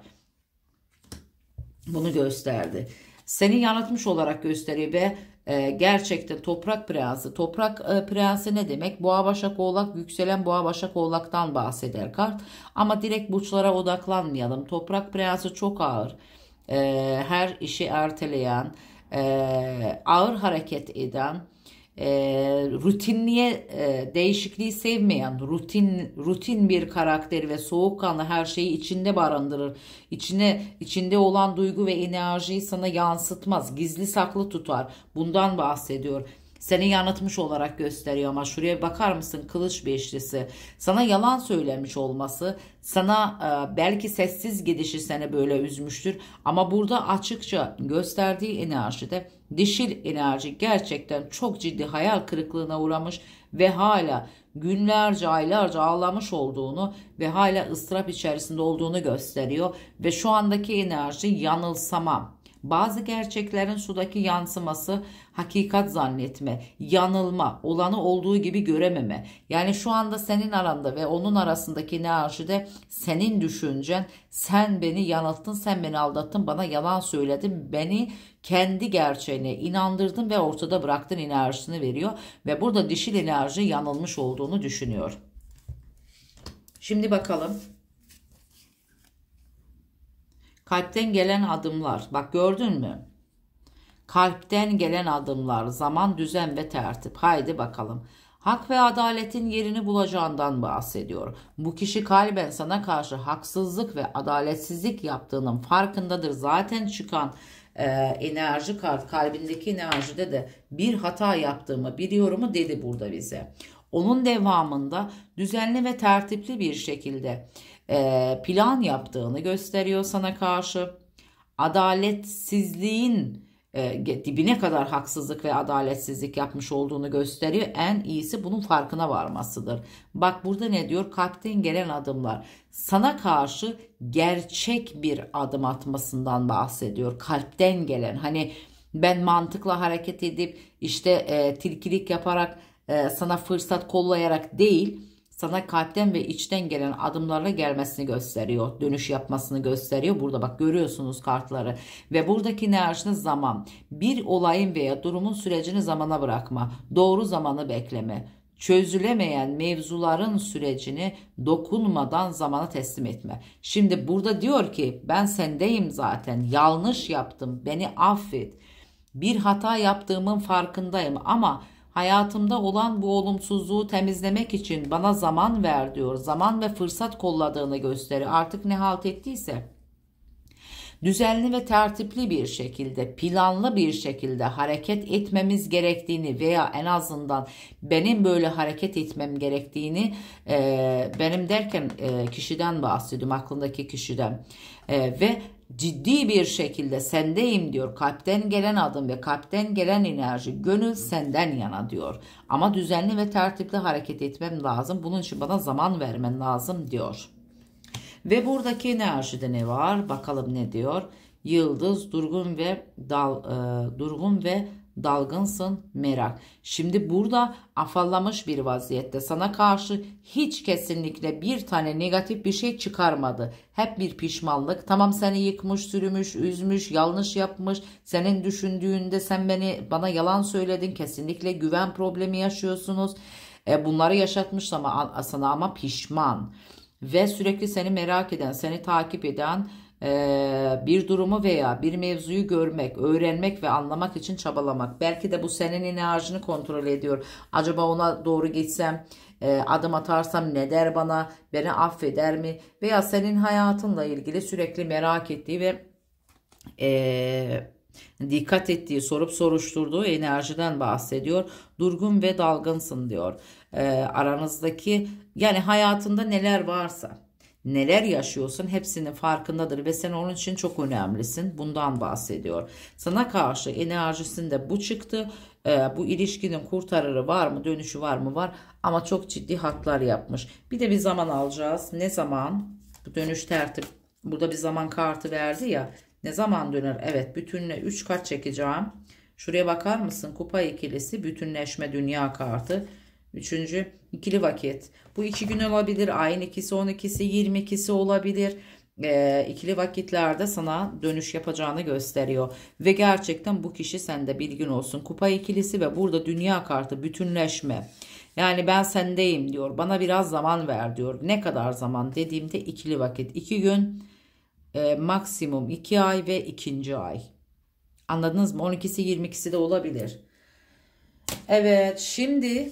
[SPEAKER 1] Bunu gösterdi. Seni yanıtmış olarak gösteriyor ve e, ee, gerçekte toprak prensi. Toprak e, prensi ne demek? Boğa Başak Oğlak yükselen Boğa Başak Oğlak'tan bahseder kart. Ama direkt burçlara odaklanmayalım. Toprak prensi çok ağır. Ee, her işi erteleyen, e, ağır hareket eden, ee, rutinliğe e, değişikliği sevmeyen rutin rutin bir karakteri ve soğukkanlı her şeyi içinde barındırır. İçine içinde olan duygu ve enerjiyi sana yansıtmaz. Gizli saklı tutar. Bundan bahsediyor seni yanıtmış olarak gösteriyor ama şuraya bakar mısın kılıç beşlisi sana yalan söylemiş olması sana e, belki sessiz gidişi seni böyle üzmüştür ama burada açıkça gösterdiği enerjide Dişil enerji gerçekten çok ciddi hayal kırıklığına uğramış ve hala günlerce aylarca ağlamış olduğunu ve hala ıstırap içerisinde olduğunu gösteriyor ve şu andaki enerji yanılsamam bazı gerçeklerin sudaki yansıması hakikat zannetme, yanılma, olanı olduğu gibi görememe. Yani şu anda senin aranda ve onun arasındaki de senin düşüncen, sen beni yanılttın, sen beni aldattın, bana yalan söyledin, beni kendi gerçeğine inandırdın ve ortada bıraktın enerjisini veriyor ve burada dişil enerji yanılmış olduğunu düşünüyor. Şimdi bakalım Kalpten gelen adımlar. Bak gördün mü? Kalpten gelen adımlar, zaman, düzen ve tertip. Haydi bakalım. Hak ve adaletin yerini bulacağından bahsediyor. Bu kişi kalben sana karşı haksızlık ve adaletsizlik yaptığının farkındadır. Zaten çıkan e, enerji kart, kalbindeki enerjide de bir hata yaptığımı biliyorumu dedi burada bize. Onun devamında düzenli ve tertipli bir şekilde e, plan yaptığını gösteriyor sana karşı. Adaletsizliğin e, dibine kadar haksızlık ve adaletsizlik yapmış olduğunu gösteriyor. En iyisi bunun farkına varmasıdır. Bak burada ne diyor? Kalpten gelen adımlar. Sana karşı gerçek bir adım atmasından bahsediyor. Kalpten gelen hani ben mantıkla hareket edip işte e, tilkilik yaparak e, sana fırsat kollayarak değil sana kalpten ve içten gelen adımlarla gelmesini gösteriyor. Dönüş yapmasını gösteriyor. Burada bak görüyorsunuz kartları. Ve buradaki enerjiniz zaman. Bir olayın veya durumun sürecini zamana bırakma. Doğru zamanı bekleme. Çözülemeyen mevzuların sürecini dokunmadan zamana teslim etme. Şimdi burada diyor ki ben sendeyim zaten. Yanlış yaptım. Beni affet. Bir hata yaptığımın farkındayım ama Hayatımda olan bu olumsuzluğu temizlemek için bana zaman ver diyor. Zaman ve fırsat kolladığını gösteriyor. Artık ne halt ettiyse. Düzenli ve tertipli bir şekilde, planlı bir şekilde hareket etmemiz gerektiğini veya en azından benim böyle hareket etmem gerektiğini e, benim derken e, kişiden bahsediyorum, aklındaki kişiden e, ve ciddi bir şekilde sendeyim diyor. Kalpten gelen adım ve kalpten gelen enerji gönül senden yana diyor. Ama düzenli ve tertipli hareket etmem lazım. Bunun için bana zaman vermen lazım diyor. Ve buradaki enerjide ne var? Bakalım ne diyor? Yıldız durgun ve dal, e, durgun ve dalgınsın, merak. Şimdi burada afallamış bir vaziyette sana karşı hiç kesinlikle bir tane negatif bir şey çıkarmadı. Hep bir pişmanlık. Tamam seni yıkmış, sürmüş, üzmüş, yanlış yapmış. Senin düşündüğünde sen beni bana yalan söyledin. Kesinlikle güven problemi yaşıyorsunuz. E, bunları yaşatmış ama sana ama pişman ve sürekli seni merak eden, seni takip eden ee, bir durumu veya bir mevzuyu görmek, öğrenmek ve anlamak için çabalamak. Belki de bu senin enerjini kontrol ediyor. Acaba ona doğru gitsem, e, adım atarsam ne der bana, beni affeder mi? Veya senin hayatınla ilgili sürekli merak ettiği ve e, dikkat ettiği, sorup soruşturduğu enerjiden bahsediyor. Durgun ve dalgınsın diyor. E, aranızdaki yani hayatında neler varsa neler yaşıyorsun hepsinin farkındadır ve sen onun için çok önemlisin. Bundan bahsediyor. Sana karşı enerjisinde bu çıktı. E, bu ilişkinin kurtarırı var mı dönüşü var mı var ama çok ciddi hatlar yapmış. Bir de bir zaman alacağız. Ne zaman? Bu dönüş tertip. Burada bir zaman kartı verdi ya. Ne zaman döner? Evet bütünle 3 kart çekeceğim. Şuraya bakar mısın? Kupa ikilisi bütünleşme dünya kartı. Üçüncü ikili vakit. Bu iki gün olabilir. Ayın ikisi, on ikisi, yirmi ikisi olabilir. E, ikili vakitlerde sana dönüş yapacağını gösteriyor. Ve gerçekten bu kişi sende bir gün olsun. Kupa ikilisi ve burada dünya kartı bütünleşme. Yani ben sendeyim diyor. Bana biraz zaman ver diyor. Ne kadar zaman dediğimde ikili vakit. iki gün e, maksimum iki ay ve ikinci ay. Anladınız mı? 12'si 22'si de olabilir. Evet şimdi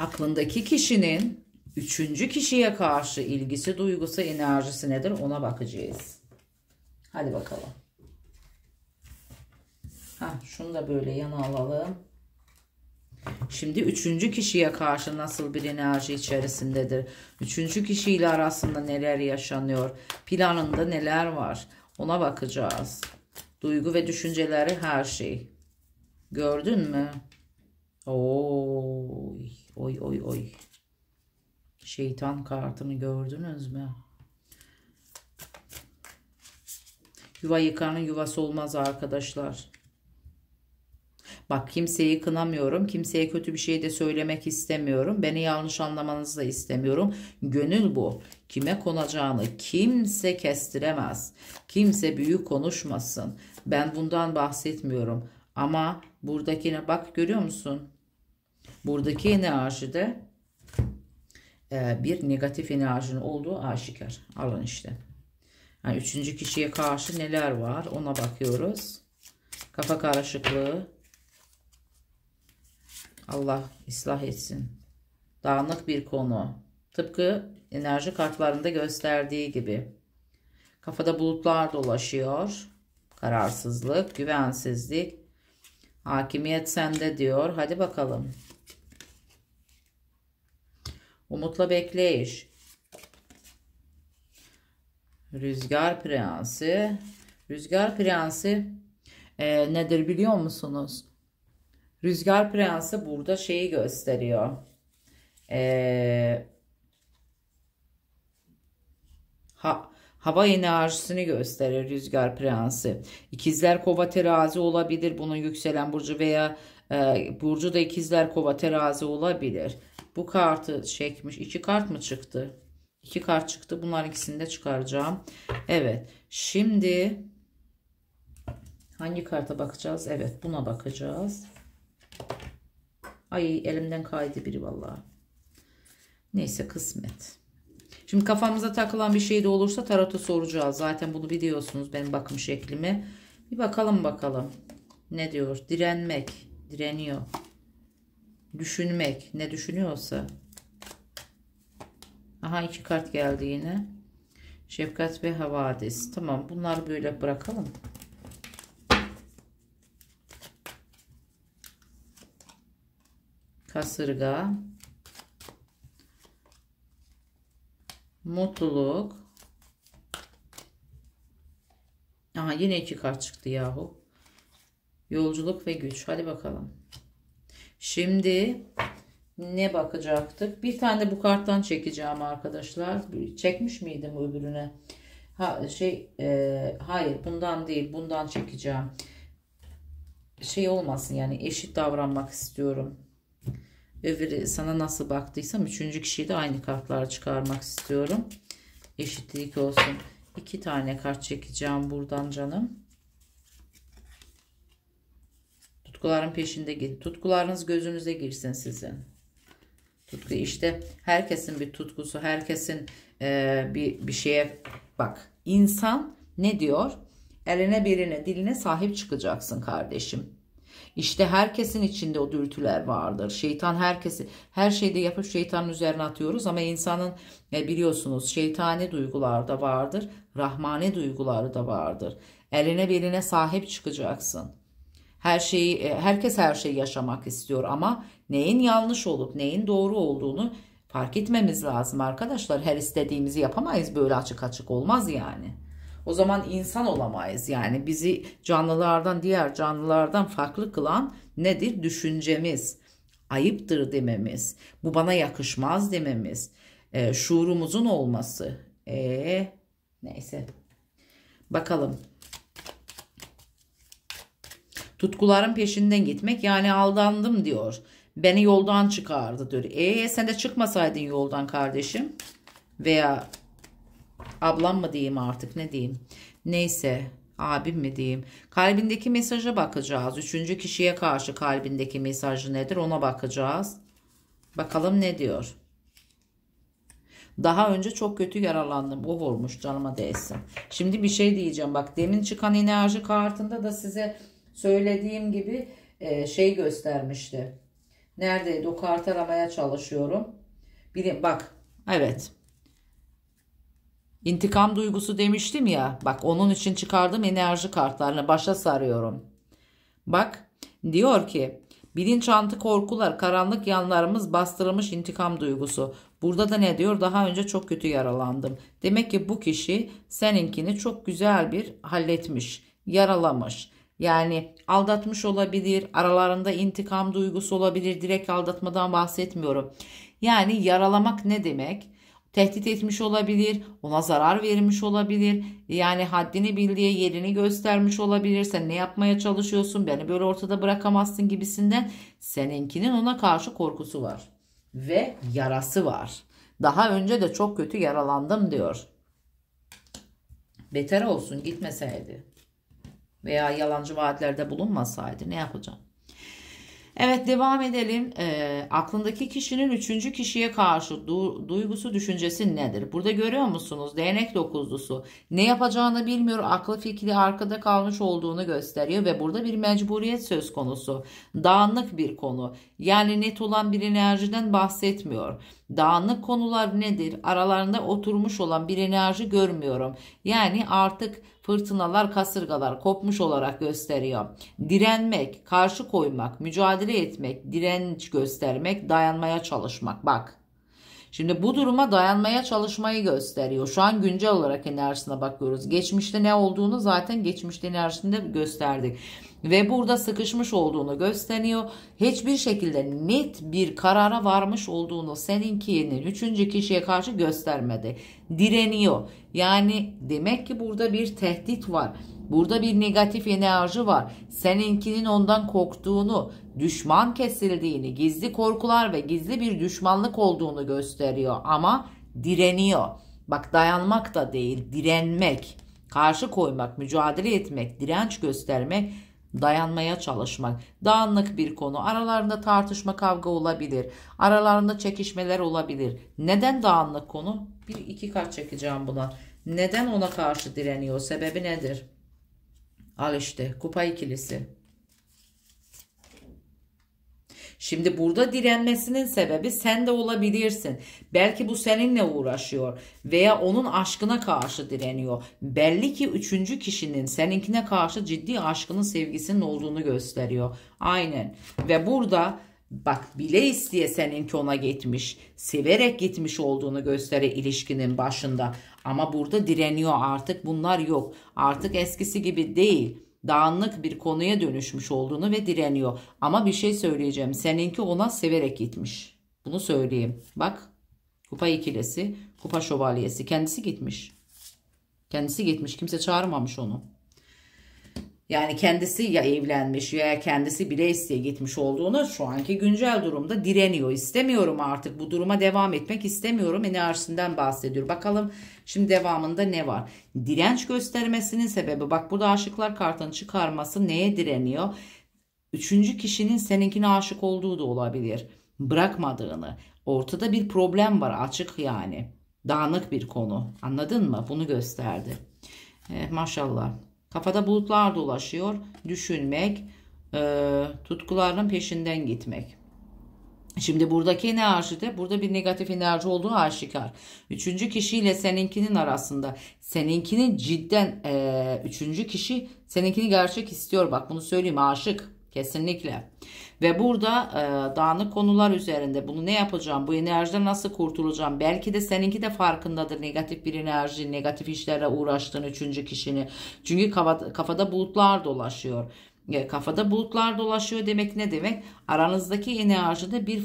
[SPEAKER 1] aklındaki kişinin üçüncü kişiye karşı ilgisi, duygusu, enerjisi nedir ona bakacağız. Hadi bakalım. Ha, şunu da böyle yana alalım. Şimdi üçüncü kişiye karşı nasıl bir enerji içerisindedir? Üçüncü kişiyle arasında neler yaşanıyor? Planında neler var? Ona bakacağız. Duygu ve düşünceleri her şey. Gördün mü? Oy. Oy oy oy. Şeytan kartını gördünüz mü? Yuva yıkanın yuvası olmaz arkadaşlar. Bak kimseyi kınamıyorum. Kimseye kötü bir şey de söylemek istemiyorum. Beni yanlış anlamanızı da istemiyorum. Gönül bu. Kime konacağını kimse kestiremez. Kimse büyük konuşmasın. Ben bundan bahsetmiyorum. Ama buradakine bak görüyor musun? Buradaki enerji de e, bir negatif enerjinin olduğu aşikar. Alın işte. Yani üçüncü kişiye karşı neler var ona bakıyoruz. Kafa karışıklığı. Allah ıslah etsin. Dağınık bir konu. Tıpkı enerji kartlarında gösterdiği gibi. Kafada bulutlar dolaşıyor. Kararsızlık, güvensizlik. Hakimiyet sende diyor. Hadi bakalım. Umutla bekleyiş. Rüzgar prensi. Rüzgar prensi e, nedir biliyor musunuz? Rüzgar prensi burada şeyi gösteriyor. E, ha, hava enerjisini gösterir rüzgar prensi. İkizler kova terazi olabilir. Bunun yükselen burcu veya e, burcu da ikizler kova terazi olabilir. Bu kartı çekmiş. İki kart mı çıktı? İki kart çıktı. Bunlar ikisini de çıkaracağım. Evet. Şimdi hangi karta bakacağız? Evet buna bakacağız. Ay elimden kaydı biri vallahi. Neyse kısmet. Şimdi kafamıza takılan bir şey de olursa tarota soracağız. Zaten bunu biliyorsunuz benim bakım şeklimi. Bir bakalım bakalım. Ne diyor? Direnmek. Direniyor düşünmek ne düşünüyorsa aha iki kart geldi yine şefkat ve havadis tamam bunları böyle bırakalım kasırga mutluluk aha yine iki kart çıktı yahu yolculuk ve güç hadi bakalım Şimdi ne bakacaktık? Bir tane de bu karttan çekeceğim arkadaşlar. Çekmiş miydim öbürüne? Ha, şey e, hayır bundan değil bundan çekeceğim. Şey olmasın yani eşit davranmak istiyorum. Öbürü sana nasıl baktıysam üçüncü kişiyi de aynı kartlar çıkarmak istiyorum. Eşitlik olsun. İki tane kart çekeceğim buradan canım. Tutkuların peşinde git. Tutkularınız gözünüze girsin sizin. Tutku işte herkesin bir tutkusu, herkesin e, bir, bir şeye bak. İnsan ne diyor? Eline birine diline sahip çıkacaksın kardeşim. İşte herkesin içinde o dürtüler vardır. Şeytan herkesi her şeyi de yapıp şeytanın üzerine atıyoruz ama insanın e, biliyorsunuz şeytani duygular da vardır. Rahmani duyguları da vardır. Eline birine sahip çıkacaksın. Her şeyi e, herkes her şeyi yaşamak istiyor ama neyin yanlış olup neyin doğru olduğunu fark etmemiz lazım arkadaşlar. Her istediğimizi yapamayız böyle açık açık olmaz yani. O zaman insan olamayız yani bizi canlılardan diğer canlılardan farklı kılan nedir? Düşüncemiz, ayıptır dememiz, bu bana yakışmaz dememiz, e, şuurumuzun olması. E, neyse bakalım Tutkuların peşinden gitmek yani aldandım diyor. Beni yoldan çıkardı diyor. E sen de çıkmasaydın yoldan kardeşim. Veya ablam mı diyeyim artık ne diyeyim. Neyse abim mi diyeyim. Kalbindeki mesaja bakacağız. Üçüncü kişiye karşı kalbindeki mesajı nedir ona bakacağız. Bakalım ne diyor. Daha önce çok kötü yaralandım. O vurmuş canıma değsin. Şimdi bir şey diyeceğim. Bak demin çıkan enerji kartında da size Söylediğim gibi e, şey göstermişti. Neredeydi? O kart aramaya çalışıyorum. Bilim, bak. Evet. İntikam duygusu demiştim ya. Bak onun için çıkardım enerji kartlarını. Başa sarıyorum. Bak diyor ki bilinçaltı korkular, karanlık yanlarımız bastırılmış intikam duygusu. Burada da ne diyor? Daha önce çok kötü yaralandım. Demek ki bu kişi seninkini çok güzel bir halletmiş, yaralamış. Yani aldatmış olabilir, aralarında intikam duygusu olabilir. Direkt aldatmadan bahsetmiyorum. Yani yaralamak ne demek? Tehdit etmiş olabilir, ona zarar vermiş olabilir. Yani haddini bildiği yerini göstermiş olabilir. Sen ne yapmaya çalışıyorsun? Beni böyle ortada bırakamazsın gibisinden seninkinin ona karşı korkusu var ve yarası var. Daha önce de çok kötü yaralandım diyor. Beter olsun gitmeseydi veya yalancı vaatlerde bulunmasaydı ne yapacağım? Evet devam edelim. E, aklındaki kişinin üçüncü kişiye karşı du, duygusu düşüncesi nedir? Burada görüyor musunuz? Değnek dokuzlusu ne yapacağını bilmiyor. Aklı fikri arkada kalmış olduğunu gösteriyor ve burada bir mecburiyet söz konusu. Dağınık bir konu. Yani net olan bir enerjiden bahsetmiyor. Dağınık konular nedir? Aralarında oturmuş olan bir enerji görmüyorum. Yani artık fırtınalar, kasırgalar kopmuş olarak gösteriyor. Direnmek, karşı koymak, mücadele etmek, direnç göstermek, dayanmaya çalışmak. Bak. Şimdi bu duruma dayanmaya çalışmayı gösteriyor. Şu an güncel olarak enerjisine bakıyoruz. Geçmişte ne olduğunu zaten geçmişte enerjisinde gösterdik ve burada sıkışmış olduğunu gösteriyor. Hiçbir şekilde net bir karara varmış olduğunu seninkinin üçüncü kişiye karşı göstermedi. Direniyor. Yani demek ki burada bir tehdit var. Burada bir negatif enerji var. Seninkinin ondan korktuğunu, düşman kesildiğini, gizli korkular ve gizli bir düşmanlık olduğunu gösteriyor. Ama direniyor. Bak dayanmak da değil, direnmek, karşı koymak, mücadele etmek, direnç göstermek dayanmaya çalışmak, dağınık bir konu, aralarında tartışma kavga olabilir, aralarında çekişmeler olabilir. Neden dağınık konu? Bir iki kat çekeceğim buna. Neden ona karşı direniyor? Sebebi nedir? Al işte kupa ikilisi. Şimdi burada direnmesinin sebebi sen de olabilirsin. Belki bu seninle uğraşıyor veya onun aşkına karşı direniyor. Belli ki üçüncü kişinin seninkine karşı ciddi aşkının sevgisinin olduğunu gösteriyor. Aynen ve burada bak bile isteye seninki ona gitmiş. Severek gitmiş olduğunu gösteriyor ilişkinin başında. Ama burada direniyor artık bunlar yok. Artık eskisi gibi değil dağınık bir konuya dönüşmüş olduğunu ve direniyor. Ama bir şey söyleyeceğim. Seninki ona severek gitmiş. Bunu söyleyeyim. Bak kupa ikilisi, kupa şövalyesi. Kendisi gitmiş. Kendisi gitmiş. Kimse çağırmamış onu. Yani kendisi ya evlenmiş ya kendisi bile isteye gitmiş olduğunu şu anki güncel durumda direniyor. İstemiyorum artık bu duruma devam etmek istemiyorum enerjisinden bahsediyor. Bakalım şimdi devamında ne var? Direnç göstermesinin sebebi bak burada aşıklar kartını çıkarması neye direniyor? Üçüncü kişinin seninkine aşık olduğu da olabilir. Bırakmadığını. Ortada bir problem var açık yani. Dağınık bir konu. Anladın mı? Bunu gösterdi. Evet, eh, maşallah. Kafada bulutlar dolaşıyor. Düşünmek, e, tutkularının peşinden gitmek. Şimdi buradaki enerjide burada bir negatif enerji olduğu aşikar. Üçüncü kişiyle seninkinin arasında seninkinin cidden e, üçüncü kişi seninkini gerçek istiyor. Bak bunu söyleyeyim aşık kesinlikle. Ve burada e, dağınık konular üzerinde bunu ne yapacağım, bu enerjiden nasıl kurtulacağım? Belki de seninki de farkındadır negatif bir enerji, negatif işlerle uğraştığın üçüncü kişini. Çünkü kafada, kafada bulutlar dolaşıyor e, kafada bulutlar dolaşıyor demek ne demek? Aranızdaki enerjide bir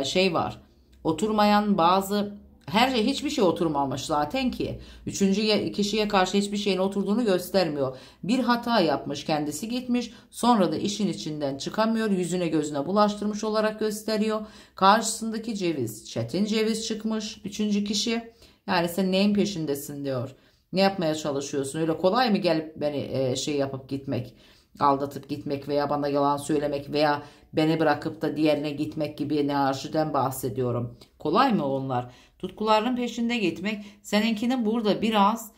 [SPEAKER 1] e, şey var. Oturmayan bazı her şey hiçbir şey oturmamış zaten ki. Üçüncü kişiye karşı hiçbir şeyin oturduğunu göstermiyor. Bir hata yapmış kendisi gitmiş sonra da işin içinden çıkamıyor yüzüne gözüne bulaştırmış olarak gösteriyor. Karşısındaki ceviz çetin ceviz çıkmış üçüncü kişi yani sen neyin peşindesin diyor. Ne yapmaya çalışıyorsun öyle kolay mı gelip beni e, şey yapıp gitmek aldatıp gitmek veya bana yalan söylemek veya beni bırakıp da diğerine gitmek gibi ne enerjiden bahsediyorum. Kolay mı onlar? Tutkuların peşinde gitmek seninkinin burada biraz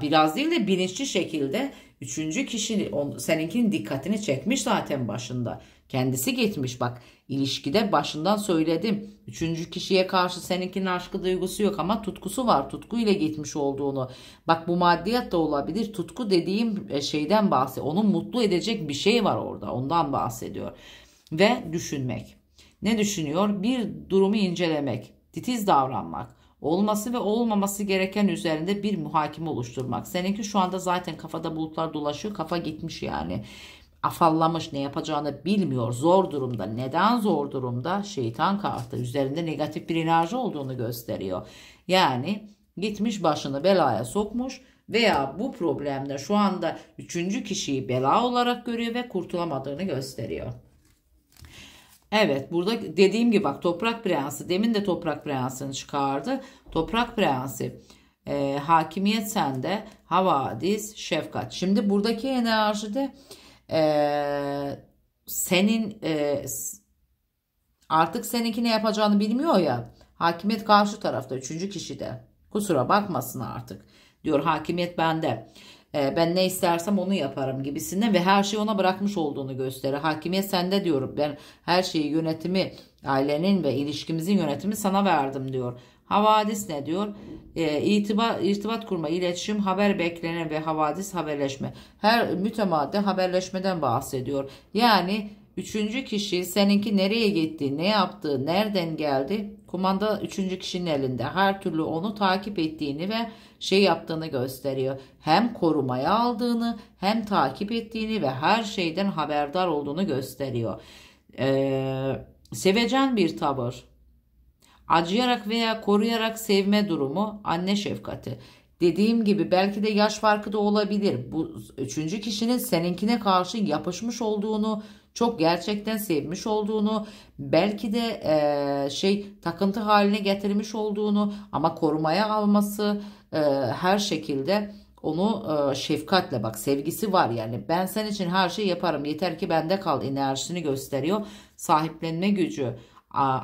[SPEAKER 1] biraz değil de bilinçli şekilde üçüncü kişi seninkinin dikkatini çekmiş zaten başında. Kendisi gitmiş bak ilişkide başından söyledim. Üçüncü kişiye karşı seninkinin aşkı duygusu yok ama tutkusu var. Tutku ile gitmiş olduğunu. Bak bu maddiyat da olabilir. Tutku dediğim e, şeyden bahsediyor. Onu mutlu edecek bir şey var orada. Ondan bahsediyor. Ve düşünmek. Ne düşünüyor? Bir durumu incelemek titiz davranmak, olması ve olmaması gereken üzerinde bir muhakeme oluşturmak. Seninki şu anda zaten kafada bulutlar dolaşıyor, kafa gitmiş yani. Afallamış, ne yapacağını bilmiyor, zor durumda. Neden zor durumda? Şeytan kartı üzerinde negatif bir enerji olduğunu gösteriyor. Yani gitmiş başını belaya sokmuş veya bu problemde şu anda üçüncü kişiyi bela olarak görüyor ve kurtulamadığını gösteriyor. Evet burada dediğim gibi bak toprak prensi demin de toprak prensini çıkardı. Toprak prensi e, hakimiyet sende havadis şefkat. Şimdi buradaki enerjide e, senin e, artık seninki ne yapacağını bilmiyor ya. Hakimiyet karşı tarafta üçüncü kişide kusura bakmasın artık diyor hakimiyet bende. Ee, ben ne istersem onu yaparım gibisinde ve her şeyi ona bırakmış olduğunu gösterir. Hakimiyet sende diyorum ben her şeyi yönetimi ailenin ve ilişkimizin yönetimi sana verdim diyor. Havadis ne diyor? E, ee, itibat, irtibat kurma, iletişim, haber beklenen ve havadis haberleşme. Her mütemade haberleşmeden bahsediyor. Yani Üçüncü kişi seninki nereye gitti, ne yaptı, nereden geldi? Kumanda üçüncü kişinin elinde her türlü onu takip ettiğini ve şey yaptığını gösteriyor. Hem korumaya aldığını hem takip ettiğini ve her şeyden haberdar olduğunu gösteriyor. Ee, sevecen bir tavır. Acıyarak veya koruyarak sevme durumu anne şefkati. Dediğim gibi belki de yaş farkı da olabilir. Bu üçüncü kişinin seninkine karşı yapışmış olduğunu çok gerçekten sevmiş olduğunu, belki de e, şey takıntı haline getirmiş olduğunu ama korumaya alması e, her şekilde onu e, şefkatle bak sevgisi var yani ben senin için her şeyi yaparım yeter ki bende kal enerjisini gösteriyor sahiplenme gücü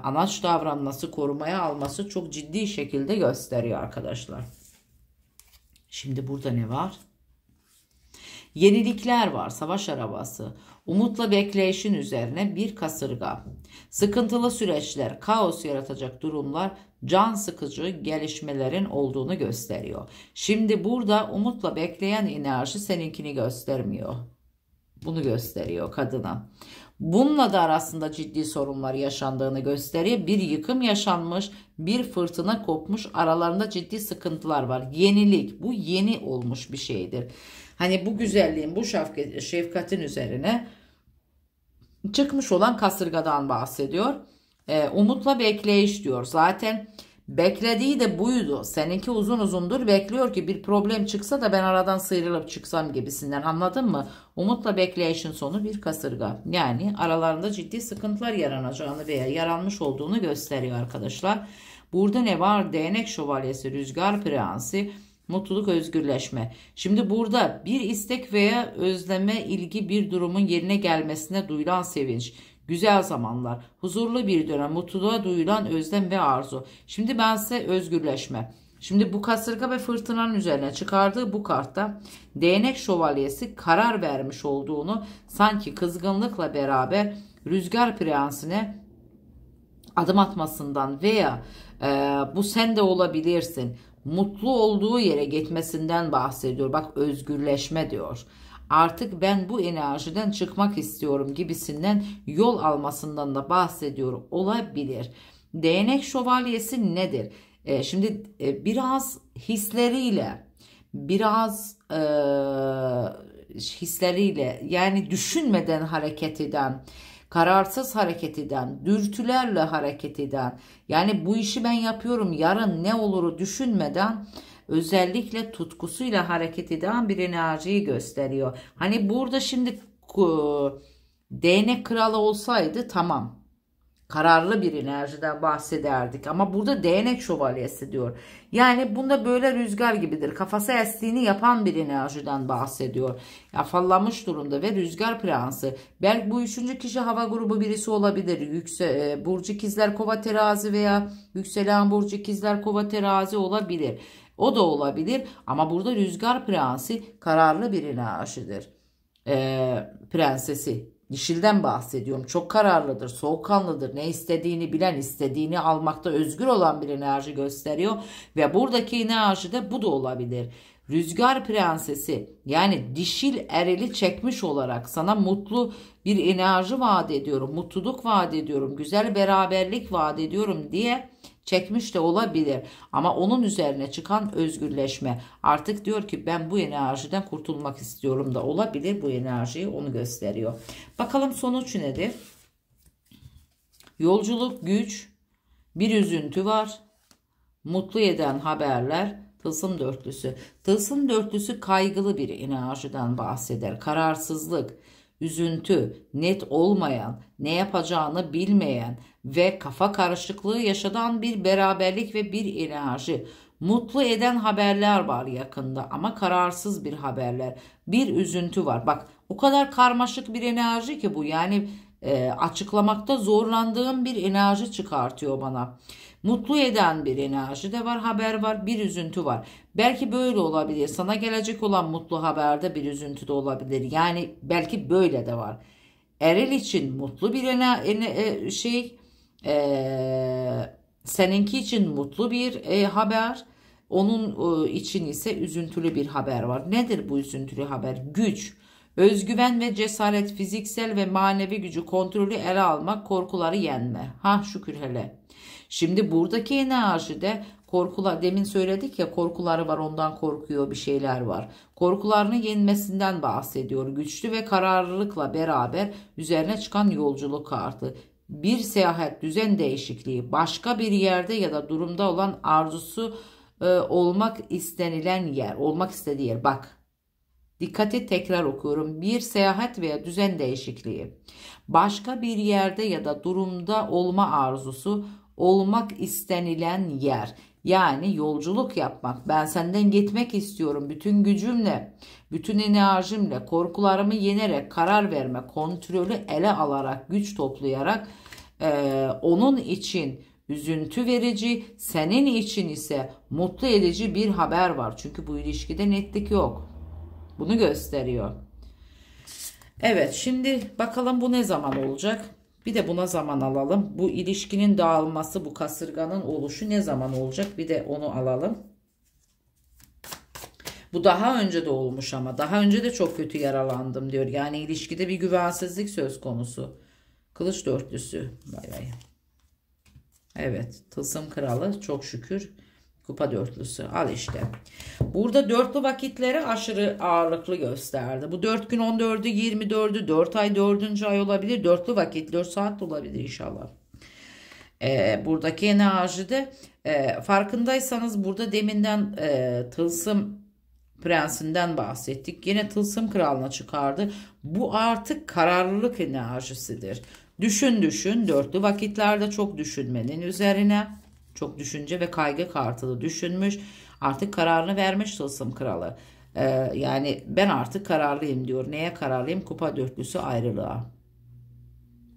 [SPEAKER 1] anaç davranması korumaya alması çok ciddi şekilde gösteriyor arkadaşlar şimdi burada ne var yenilikler var savaş arabası Umutla bekleyişin üzerine bir kasırga. Sıkıntılı süreçler, kaos yaratacak durumlar can sıkıcı gelişmelerin olduğunu gösteriyor. Şimdi burada umutla bekleyen enerji seninkini göstermiyor. Bunu gösteriyor kadına. Bununla da arasında ciddi sorunlar yaşandığını gösteriyor. Bir yıkım yaşanmış, bir fırtına kopmuş, aralarında ciddi sıkıntılar var. Yenilik, bu yeni olmuş bir şeydir. Hani bu güzelliğin, bu şefkatin üzerine çıkmış olan kasırgadan bahsediyor. E, umutla bekleyiş diyor. Zaten beklediği de buydu. Seninki uzun uzundur bekliyor ki bir problem çıksa da ben aradan sıyrılıp çıksam gibisinden anladın mı? Umutla bekleyişin sonu bir kasırga. Yani aralarında ciddi sıkıntılar yaranacağını veya yaranmış olduğunu gösteriyor arkadaşlar. Burada ne var? Değnek şövalyesi, rüzgar prensi, Mutluluk, özgürleşme. Şimdi burada bir istek veya özleme ilgi bir durumun yerine gelmesine duyulan sevinç. Güzel zamanlar, huzurlu bir dönem, mutluluğa duyulan özlem ve arzu. Şimdi ben size özgürleşme. Şimdi bu kasırga ve fırtınanın üzerine çıkardığı bu kartta değnek şövalyesi karar vermiş olduğunu sanki kızgınlıkla beraber rüzgar prensine adım atmasından veya e, bu sen de olabilirsin mutlu olduğu yere gitmesinden bahsediyor. Bak özgürleşme diyor. Artık ben bu enerjiden çıkmak istiyorum gibisinden yol almasından da bahsediyor olabilir. Değnek şövalyesi nedir? E, şimdi e, biraz hisleriyle, biraz e, hisleriyle yani düşünmeden hareket eden, kararsız hareket eden, dürtülerle hareket eden, yani bu işi ben yapıyorum yarın ne oluru düşünmeden özellikle tutkusuyla hareket eden bir enerjiyi gösteriyor. Hani burada şimdi DNA kralı olsaydı tamam kararlı bir enerjiden bahsederdik. Ama burada değnek şövalyesi diyor. Yani bunda böyle rüzgar gibidir. Kafası estiğini yapan bir enerjiden bahsediyor. Afallamış durumda ve rüzgar prensi. Belki bu üçüncü kişi hava grubu birisi olabilir. Yükse, e, Burcu ikizler kova terazi veya yükselen Burcu ikizler kova terazi olabilir. O da olabilir ama burada rüzgar prensi kararlı bir enerjidir. Ee, prensesi Dişilden bahsediyorum. Çok kararlıdır, soğukkanlıdır. Ne istediğini bilen, istediğini almakta özgür olan bir enerji gösteriyor. Ve buradaki enerji de bu da olabilir. Rüzgar prensesi yani dişil ereli çekmiş olarak sana mutlu bir enerji vaat ediyorum, mutluluk vaat ediyorum, güzel beraberlik vaat ediyorum diye çekmiş de olabilir ama onun üzerine çıkan özgürleşme artık diyor ki ben bu enerjiden kurtulmak istiyorum da olabilir bu enerjiyi onu gösteriyor. Bakalım sonuç nedir? Yolculuk, güç, bir üzüntü var, mutlu eden haberler, Tılsım dörtlüsü. Tılsım dörtlüsü kaygılı bir enerjiden bahseder. Kararsızlık, Üzüntü, net olmayan, ne yapacağını bilmeyen ve kafa karışıklığı yaşadan bir beraberlik ve bir enerji. Mutlu eden haberler var yakında ama kararsız bir haberler. Bir üzüntü var. Bak o kadar karmaşık bir enerji ki bu. Yani e, açıklamakta zorlandığım bir enerji çıkartıyor bana. Mutlu eden bir enerji de var, haber var, bir üzüntü var. Belki böyle olabilir. Sana gelecek olan mutlu haberde bir üzüntü de olabilir. Yani belki böyle de var. Eril için mutlu bir ene, e, şey, e, seninki için mutlu bir e, haber. Onun e, için ise üzüntülü bir haber var. Nedir bu üzüntülü haber? Güç, özgüven ve cesaret, fiziksel ve manevi gücü kontrolü ele almak, korkuları yenme. Ha şükür hele. Şimdi buradaki enerji de korkular demin söyledik ya korkuları var ondan korkuyor bir şeyler var. Korkularını yenmesinden bahsediyor. Güçlü ve kararlılıkla beraber üzerine çıkan yolculuk kartı. Bir seyahat düzen değişikliği başka bir yerde ya da durumda olan arzusu e, olmak istenilen yer olmak istediği yer bak Dikkati tekrar okuyorum. Bir seyahat veya düzen değişikliği. Başka bir yerde ya da durumda olma arzusu olmak istenilen yer. Yani yolculuk yapmak. Ben senden gitmek istiyorum bütün gücümle, bütün enerjimle, korkularımı yenerek, karar verme, kontrolü ele alarak, güç toplayarak e, onun için üzüntü verici, senin için ise mutlu edici bir haber var. Çünkü bu ilişkide netlik yok. Bunu gösteriyor. Evet şimdi bakalım bu ne zaman olacak? Bir de buna zaman alalım. Bu ilişkinin dağılması, bu kasırganın oluşu ne zaman olacak? Bir de onu alalım. Bu daha önce de olmuş ama daha önce de çok kötü yaralandım diyor. Yani ilişkide bir güvensizlik söz konusu. Kılıç dörtlüsü. Bay bay. Evet tılsım kralı çok şükür Kupa dörtlüsü al işte. Burada dörtlü vakitlere aşırı ağırlıklı gösterdi. Bu 4 gün 14'ü 24'ü 4 ay 4. ay olabilir. Dörtlü vakit 4 saat olabilir inşallah. Ee, buradaki enerjide e, farkındaysanız burada deminden e, tılsım prensinden bahsettik. Yine tılsım kralına çıkardı. Bu artık kararlılık enerjisidir. Düşün düşün dörtlü vakitlerde çok düşünmenin üzerine çok düşünce ve kaygı kartılı düşünmüş. Artık kararını vermiş tılsım kralı. Ee, yani ben artık kararlıyım diyor. Neye kararlıyım? Kupa dörtlüsü ayrılığa.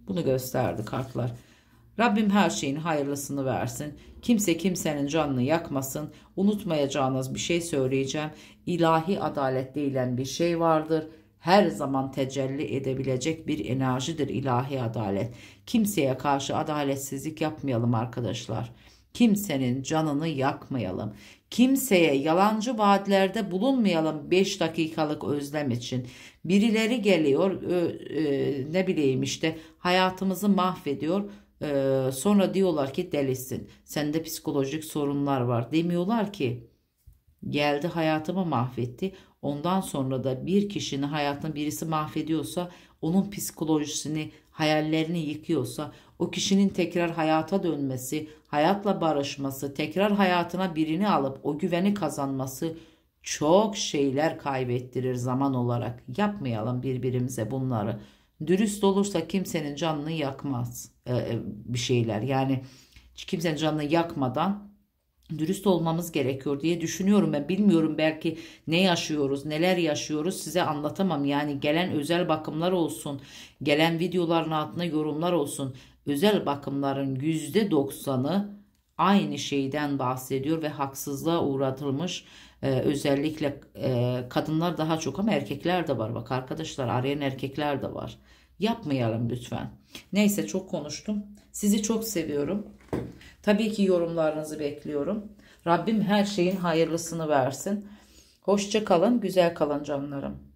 [SPEAKER 1] Bunu gösterdi kartlar. Rabbim her şeyin hayırlısını versin. Kimse kimsenin canını yakmasın. Unutmayacağınız bir şey söyleyeceğim. İlahi adalet değilen bir şey vardır. Her zaman tecelli edebilecek bir enerjidir ilahi adalet. Kimseye karşı adaletsizlik yapmayalım arkadaşlar.'' Kimsenin canını yakmayalım. Kimseye yalancı vaatlerde bulunmayalım 5 dakikalık özlem için. Birileri geliyor e, ne bileyim işte hayatımızı mahvediyor. E, sonra diyorlar ki delisin. Sende psikolojik sorunlar var demiyorlar ki. Geldi hayatımı mahvetti. Ondan sonra da bir kişinin hayatını birisi mahvediyorsa onun psikolojisini hayallerini yıkıyorsa o kişinin tekrar hayata dönmesi, hayatla barışması, tekrar hayatına birini alıp o güveni kazanması çok şeyler kaybettirir zaman olarak. Yapmayalım birbirimize bunları. Dürüst olursa kimsenin canını yakmaz ee, bir şeyler. Yani kimsenin canını yakmadan dürüst olmamız gerekiyor diye düşünüyorum ben bilmiyorum belki ne yaşıyoruz neler yaşıyoruz size anlatamam yani gelen özel bakımlar olsun gelen videoların altına yorumlar olsun özel bakımların %90'ı aynı şeyden bahsediyor ve haksızlığa uğratılmış e, özellikle e, kadınlar daha çok ama erkekler de var bak arkadaşlar arayan erkekler de var yapmayalım lütfen neyse çok konuştum sizi çok seviyorum tabii ki yorumlarınızı bekliyorum Rabbim her şeyin hayırlısını versin hoşça kalın güzel kalın canlarım